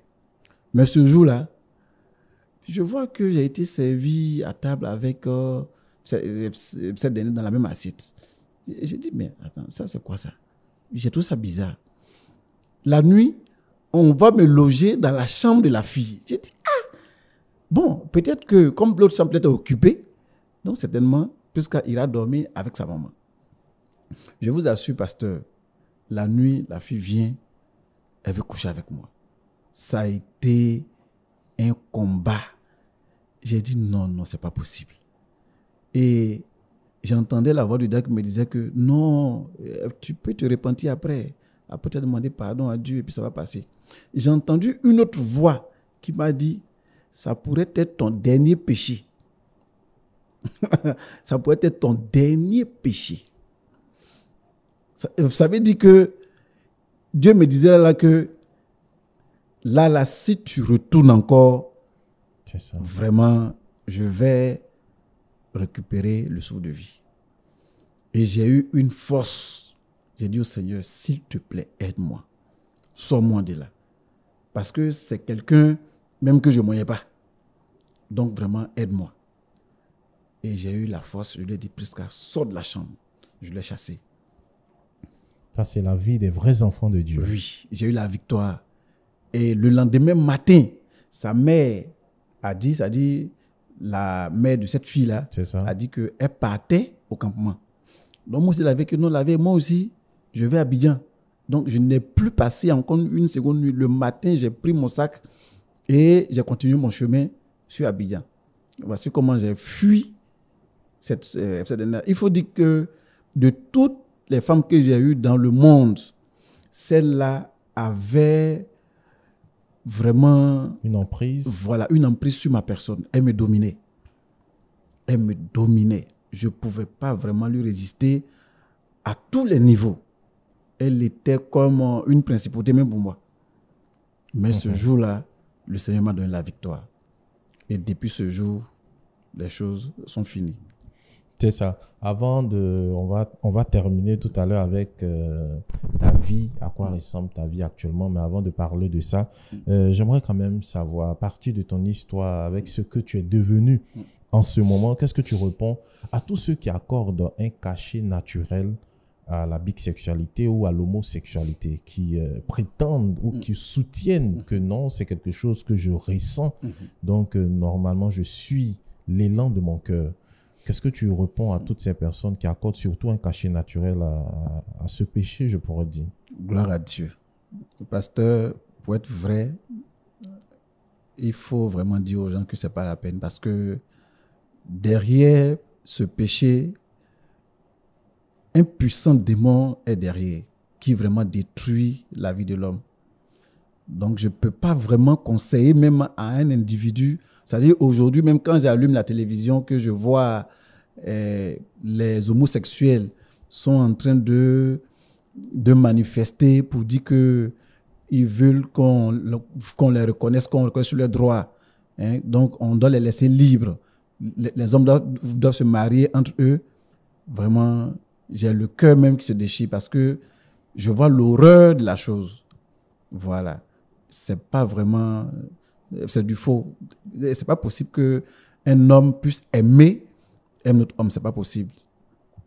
[SPEAKER 2] Mais ce jour-là, je vois que j'ai été servi à table avec euh, cette dernière dans la même assiette. J'ai dit, mais attends, ça c'est quoi ça j'ai trouvé ça bizarre. La nuit, on va me loger dans la chambre de la fille. J'ai dit, ah Bon, peut-être que comme l'autre chambre était occupée, donc certainement, puisqu'il a dormi avec sa maman. Je vous assure, pasteur, la nuit, la fille vient, elle veut coucher avec moi. Ça a été un combat. J'ai dit non, non, c'est pas possible. Et j'entendais la voix du DAC qui me disait que non, euh, tu peux te repentir après, après te demander pardon à Dieu et puis ça va passer. J'ai entendu une autre voix qui m'a dit, ça pourrait être ton dernier péché. [laughs] ça pourrait être ton dernier péché. Ça, savez euh, veut dire que Dieu me disait là que là, là, si tu retournes encore, vraiment, je vais récupérer le souffle de vie. Et j'ai eu une force. J'ai dit au Seigneur, s'il te plaît, aide-moi. Sors-moi de là. Parce que c'est quelqu'un, même que je ne voyais pas. Donc vraiment, aide-moi. Et j'ai eu la force, je lui ai dit, Prisca, sors de la chambre. Je l'ai chassé. Ça, c'est la vie des vrais enfants de Dieu. Oui, j'ai eu la victoire. Et le lendemain matin, sa mère a dit, ça dit, la mère de cette fille-là a dit qu'elle partait au campement. Donc moi, nous, l'avait. moi aussi, je vais à Abidjan. Donc je n'ai plus passé encore une seconde nuit. Le matin, j'ai pris mon sac et j'ai continué mon chemin sur Abidjan. Voici comment j'ai fui cette, euh, dernière. Il faut dire que de toutes les femmes que j'ai eues dans le monde, celle-là avait vraiment... Une emprise. Voilà, une emprise sur ma personne. Elle me dominait. Elle me dominait. Je ne pouvais pas vraiment lui résister à tous les niveaux. Elle était comme une principauté même pour moi. Mais ce mhm. jour-là, le Seigneur m'a donné la victoire. Et depuis ce jour, les choses sont finies.
[SPEAKER 1] C'est ça. Avant de, on va, on va terminer tout à l'heure avec euh, ta vie, à quoi mm. ressemble ta vie actuellement. Mais avant de parler de ça, euh, j'aimerais quand même savoir, à partir de ton histoire, avec ce que tu es devenu mm. en ce moment, qu'est-ce que tu réponds à tous ceux qui accordent un cachet naturel à la bisexualité ou à l'homosexualité, qui euh, prétendent ou mm. qui soutiennent que non, c'est quelque chose que je ressens. Mm-hmm. Donc, normalement, je suis l'élan de mon cœur. Qu'est-ce que tu réponds à toutes ces personnes qui accordent surtout un cachet naturel à, ce péché, je pourrais dire
[SPEAKER 2] Gloire à Dieu. pasteur, pour être vrai, il faut vraiment dire aux gens que ce n'est pas la peine parce que derrière ce péché, un puissant démon est derrière qui vraiment détruit la vie de l'homme. Donc je ne peux pas vraiment conseiller même à un individu c'est-à-dire aujourd'hui, même quand j'allume la télévision, que je vois euh, les homosexuels sont en train de, de manifester pour dire qu'ils veulent qu'on qu'on les reconnaisse, qu'on reconnaisse leurs droits. Hein. Donc, on doit les laisser libres. Les, hommes doivent, se marier entre eux. Vraiment, j'ai le cœur même qui se déchire parce que je vois l'horreur de la chose. Voilà. C'est pas vraiment c'est du faux. C'est pas possible que un homme puisse aimer un autre homme, c'est pas possible.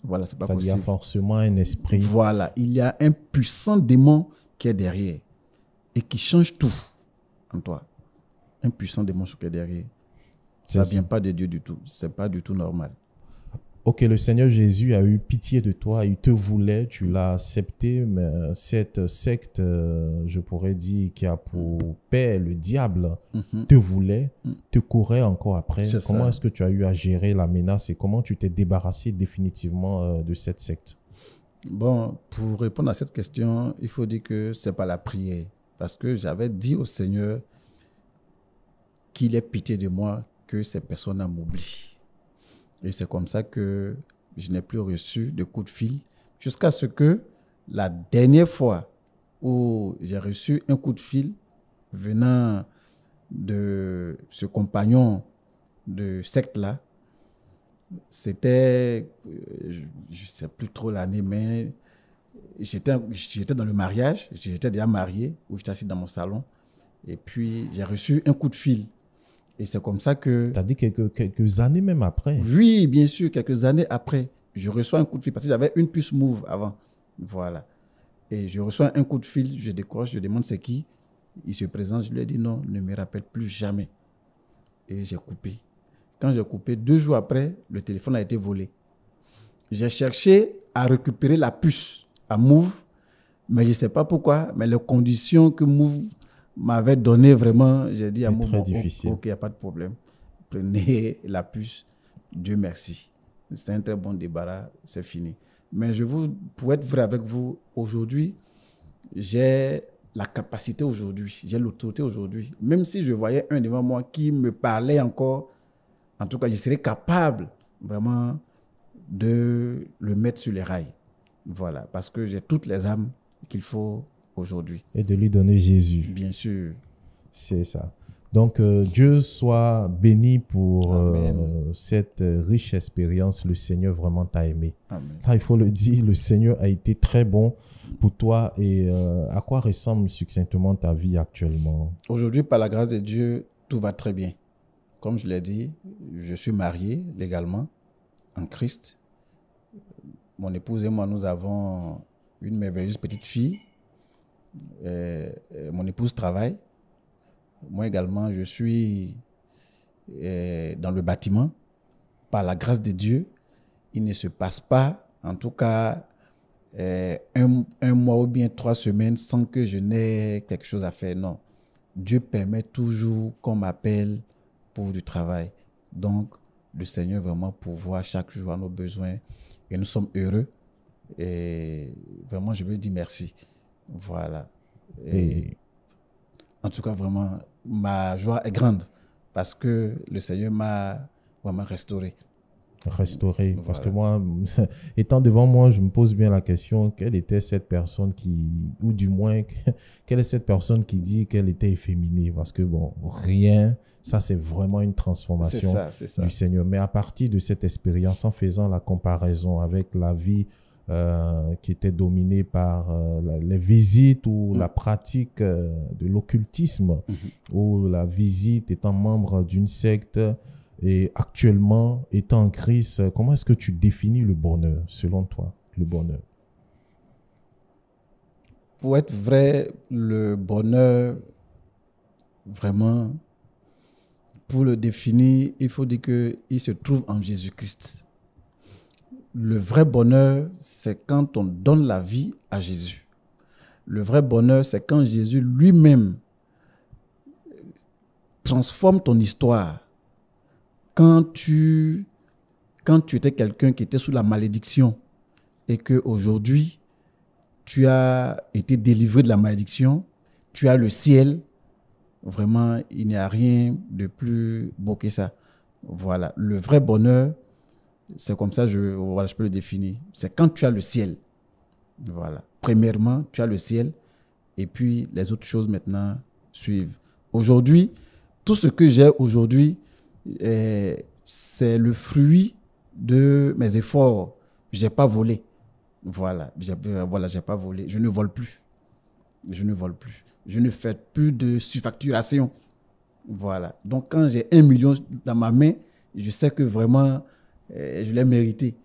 [SPEAKER 2] Voilà, c'est pas possible. Il y a forcément un esprit. Voilà, il y a un puissant démon qui est derrière et qui change tout en toi. Un puissant démon qui est derrière. Ça vient pas de Dieu du tout. C'est pas du tout normal
[SPEAKER 1] ok, le Seigneur Jésus a eu pitié de toi, il te voulait, tu l'as accepté, mais cette secte, euh, je pourrais dire, qui a pour paix le diable, mhm. te voulait, mm. te courait encore après. comment est-ce que tu as eu à gérer la menace et comment tu t'es
[SPEAKER 2] débarrassé définitivement euh, de cette secte Bon, pour répondre à cette question, il faut dire que c'est pas la prière. Parce que j'avais dit au Seigneur qu'il ait pitié de moi, que ces personnes m'oublient. Et c'est comme ça que je n'ai plus reçu de coup de fil jusqu'à ce que la dernière fois où j'ai reçu un coup de fil venant de ce compagnon de secte-là, c'était, euh, je ne sais plus trop l'année, mais j'étais dans le mariage, j'étais déjà marié, où j'étais assis dans mon salon, et puis j'ai reçu un coup de fil et c'est comme ça que... Tu as dit quelques, quelques années même après. Oui, bien sûr, quelques années après. Je reçois un coup de fil parce que j'avais une puce Move avant. Voilà. Et je reçois un coup de fil, je décroche, je demande c'est qui. Il se présente, je lui ai dit non, ne me rappelle plus jamais. Et j'ai coupé. Quand j'ai coupé, deux jours après, le téléphone a été volé. J'ai cherché à récupérer la puce à Move, mais je ne sais pas pourquoi, mais les conditions que Move m'avait donné vraiment, j'ai dit à mon oh, ok, il n'y a pas de problème. Prenez la puce. Dieu merci. C'est un très bon débarras, c'est fini. Mais je vous, pour être vrai avec vous, aujourd'hui, j'ai la capacité aujourd'hui, j'ai l'autorité aujourd'hui. Même si je voyais un devant moi qui me parlait encore, en tout cas, je serais capable vraiment de le mettre sur les rails. Voilà, parce que j'ai toutes les âmes qu'il faut aujourd'hui.
[SPEAKER 1] Et de lui donner Jésus. Bien sûr. C'est ça. Donc, euh, Dieu soit béni pour euh, cette riche expérience. Le Seigneur vraiment t'a aimé. il faut le dire, le Seigneur a été très bon pour toi. Et euh, à quoi ressemble succinctement ta vie actuellement
[SPEAKER 2] Aujourd'hui, par la grâce de Dieu, tout va très bien. Comme je l'ai dit, je suis marié légalement en Christ. Mon épouse et moi, nous avons une merveilleuse petite fille euh, euh, mon épouse travaille. Moi également, je suis euh, dans le bâtiment. Par la grâce de Dieu, il ne se passe pas, en tout cas, un, mois ou bien trois semaines sans que je n'ai quelque chose à faire. Non. Dieu permet toujours qu'on m'appelle pour du travail. Donc, le Seigneur vraiment pourvoit chaque jour à nos besoins et nous sommes heureux. Et vraiment, je veux dire merci. Voilà. Et, en tout cas, vraiment, ma joie est grande parce que le Seigneur m'a vraiment restauré
[SPEAKER 1] restauré Parce que moi, [laughs] étant devant moi, je me pose bien la question, quelle était cette personne qui, ou du moins, [laughs] quelle est cette personne qui dit qu'elle était efféminée Parce que bon, rien, ça c'est vraiment une transformation du Seigneur. Mais à partir de cette expérience, en faisant la comparaison avec la vie euh, qui était dominé par euh, les visites ou la mm. pratique euh, de l'occultisme, mm-hmm. ou la visite étant membre d'une secte et actuellement étant en crise, comment est-ce que tu définis le bonheur, selon toi, le bonheur
[SPEAKER 2] Pour être vrai, le bonheur, vraiment, pour le définir, il faut dire qu'il se trouve en Jésus-Christ le vrai bonheur, c'est quand on donne la vie à Jésus. Le vrai bonheur, c'est quand Jésus lui-même transforme ton histoire. Quand tu, quand tu étais quelqu'un qui était sous la malédiction et que aujourd'hui tu as été délivré de la malédiction, tu as le ciel. Vraiment, il n'y a rien de plus beau que ça. Voilà, le vrai bonheur, c'est comme ça, je, voilà, je peux le définir. C'est quand tu as le ciel. Voilà. Premièrement, tu as le ciel. Et puis, les autres choses maintenant suivent. Aujourd'hui, tout ce que j'ai aujourd'hui, eh, c'est le fruit de mes efforts. Je n'ai pas volé. Voilà. Euh, voilà, j'ai pas volé. Je ne vole plus. Je ne vole plus. Je ne fais plus de surfacturation. Voilà. Donc, quand j'ai un million dans ma main, je sais que vraiment, euh, je l'ai mérité.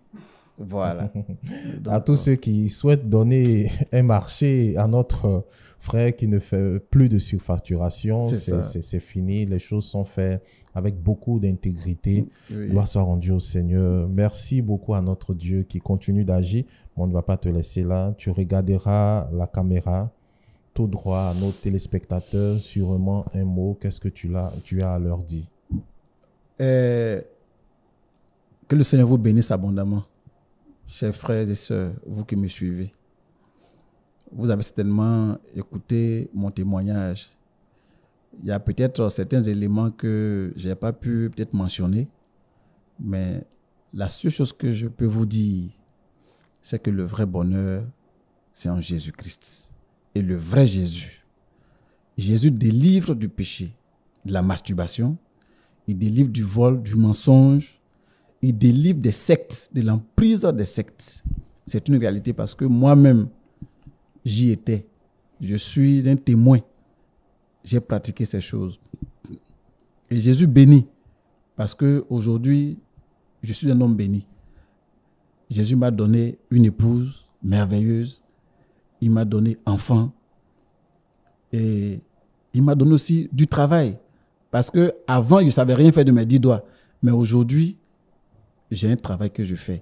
[SPEAKER 2] Voilà. [laughs] à tous ceux qui souhaitent donner un marché à
[SPEAKER 1] notre frère qui ne fait plus de surfacturation, c'est fini, les choses sont faites avec beaucoup d'intégrité. Oui. Gloire soit rendue au Seigneur. Merci beaucoup à notre Dieu qui continue d'agir. On ne va pas te laisser là. Tu regarderas la caméra tout droit à nos téléspectateurs. Sûrement un mot. Qu'est-ce que tu, as, tu as
[SPEAKER 2] à leur dire? Euh, que le Seigneur vous bénisse abondamment. Chers frères et sœurs, vous qui me suivez, vous avez certainement écouté mon témoignage. Il y a peut-être certains éléments que je n'ai pas pu peut-être mentionner, mais la seule chose que je peux vous dire, c'est que le vrai bonheur, c'est en Jésus-Christ. Et le vrai Jésus, Jésus délivre du péché, de la masturbation, il délivre du vol, du mensonge, il délivre des sectes, de l'emprise des sectes. C'est une réalité parce que moi-même, j'y étais. Je suis un témoin. J'ai pratiqué ces choses. Et Jésus bénit parce que aujourd'hui, je suis un homme béni. Jésus m'a donné une épouse merveilleuse. Il m'a donné enfant. Et il m'a donné aussi du travail. Parce que avant, je ne savais rien faire de mes dix doigts. Mais aujourd'hui, j'ai un travail que je fais.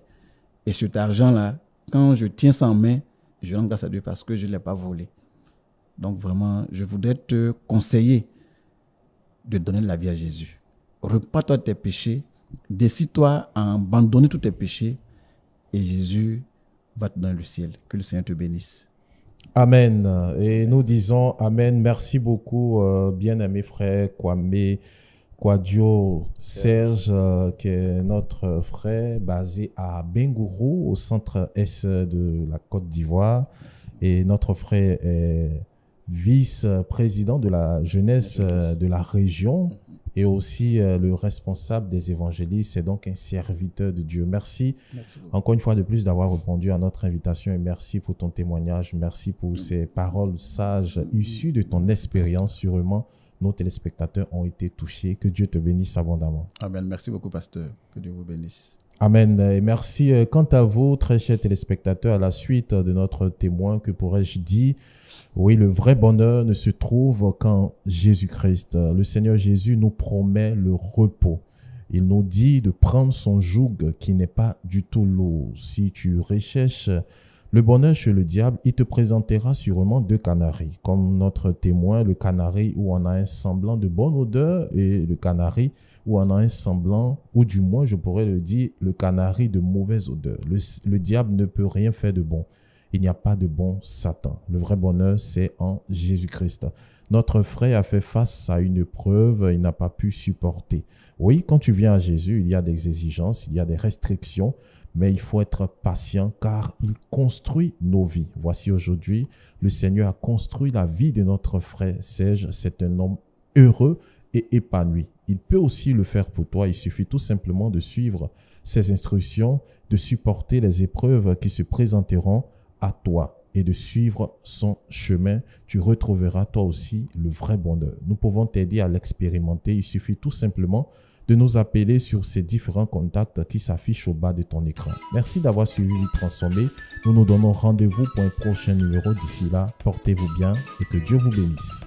[SPEAKER 2] Et cet argent-là, quand je tiens ça en main, je rends grâce à Dieu parce que je ne l'ai pas volé. Donc vraiment, je voudrais te conseiller de donner la vie à Jésus. repas toi de tes péchés, décide-toi à abandonner tous tes péchés et Jésus va te donner le ciel. Que le Seigneur te bénisse. Amen.
[SPEAKER 1] Et nous disons Amen. Merci beaucoup, euh, bien-aimé frère Kwame. Quadio Serge, euh, qui est notre frère, basé à Bengourou, au centre-est de la Côte d'Ivoire. Et notre frère est vice-président de la jeunesse euh, de la région et aussi euh, le responsable des évangélistes et donc un serviteur de Dieu. merci encore une fois de plus d'avoir répondu à notre invitation et merci pour ton témoignage, merci pour mm. ces paroles sages mm. issues de ton expérience sûrement nos téléspectateurs ont été touchés. Que Dieu te bénisse abondamment.
[SPEAKER 2] Amen. Merci beaucoup, pasteur. Que Dieu vous bénisse.
[SPEAKER 1] Amen. Et merci. Euh, quant à vous, très chers téléspectateurs, à la suite de notre témoin, que pourrais-je dire Oui, le vrai bonheur ne se trouve qu'en Jésus-Christ. Le Seigneur Jésus nous promet le repos. Il nous dit de prendre son joug qui n'est pas du tout lourd. Si tu recherches le bonheur chez le diable, il te présentera sûrement deux canaris, comme notre témoin, le canari où on a un semblant de bonne odeur et le canari où on a un semblant, ou du moins je pourrais le dire, le canari de mauvaise odeur. Le, diable ne peut rien faire de bon. Il n'y a pas de bon Satan. Le vrai bonheur, c'est en Jésus-Christ. Notre frère a fait face à une preuve, il n'a pas pu supporter. Oui, quand tu viens à Jésus, il y a des exigences, il y a des restrictions, mais il faut être patient car il construit nos vies. Voici aujourd'hui, le Seigneur a construit la vie de notre frère Serge. C'est un homme heureux et épanoui. Il peut aussi le faire pour toi. Il suffit tout simplement de suivre ses instructions, de supporter les épreuves qui se présenteront à toi et de suivre son chemin, tu retrouveras toi aussi le vrai bonheur. Nous pouvons t'aider à l'expérimenter. Il suffit tout simplement de nous appeler sur ces différents contacts qui s'affichent au bas de ton écran. Merci d'avoir suivi Vie Nous nous donnons rendez-vous pour un prochain numéro. D'ici là, portez-vous bien et que Dieu vous bénisse.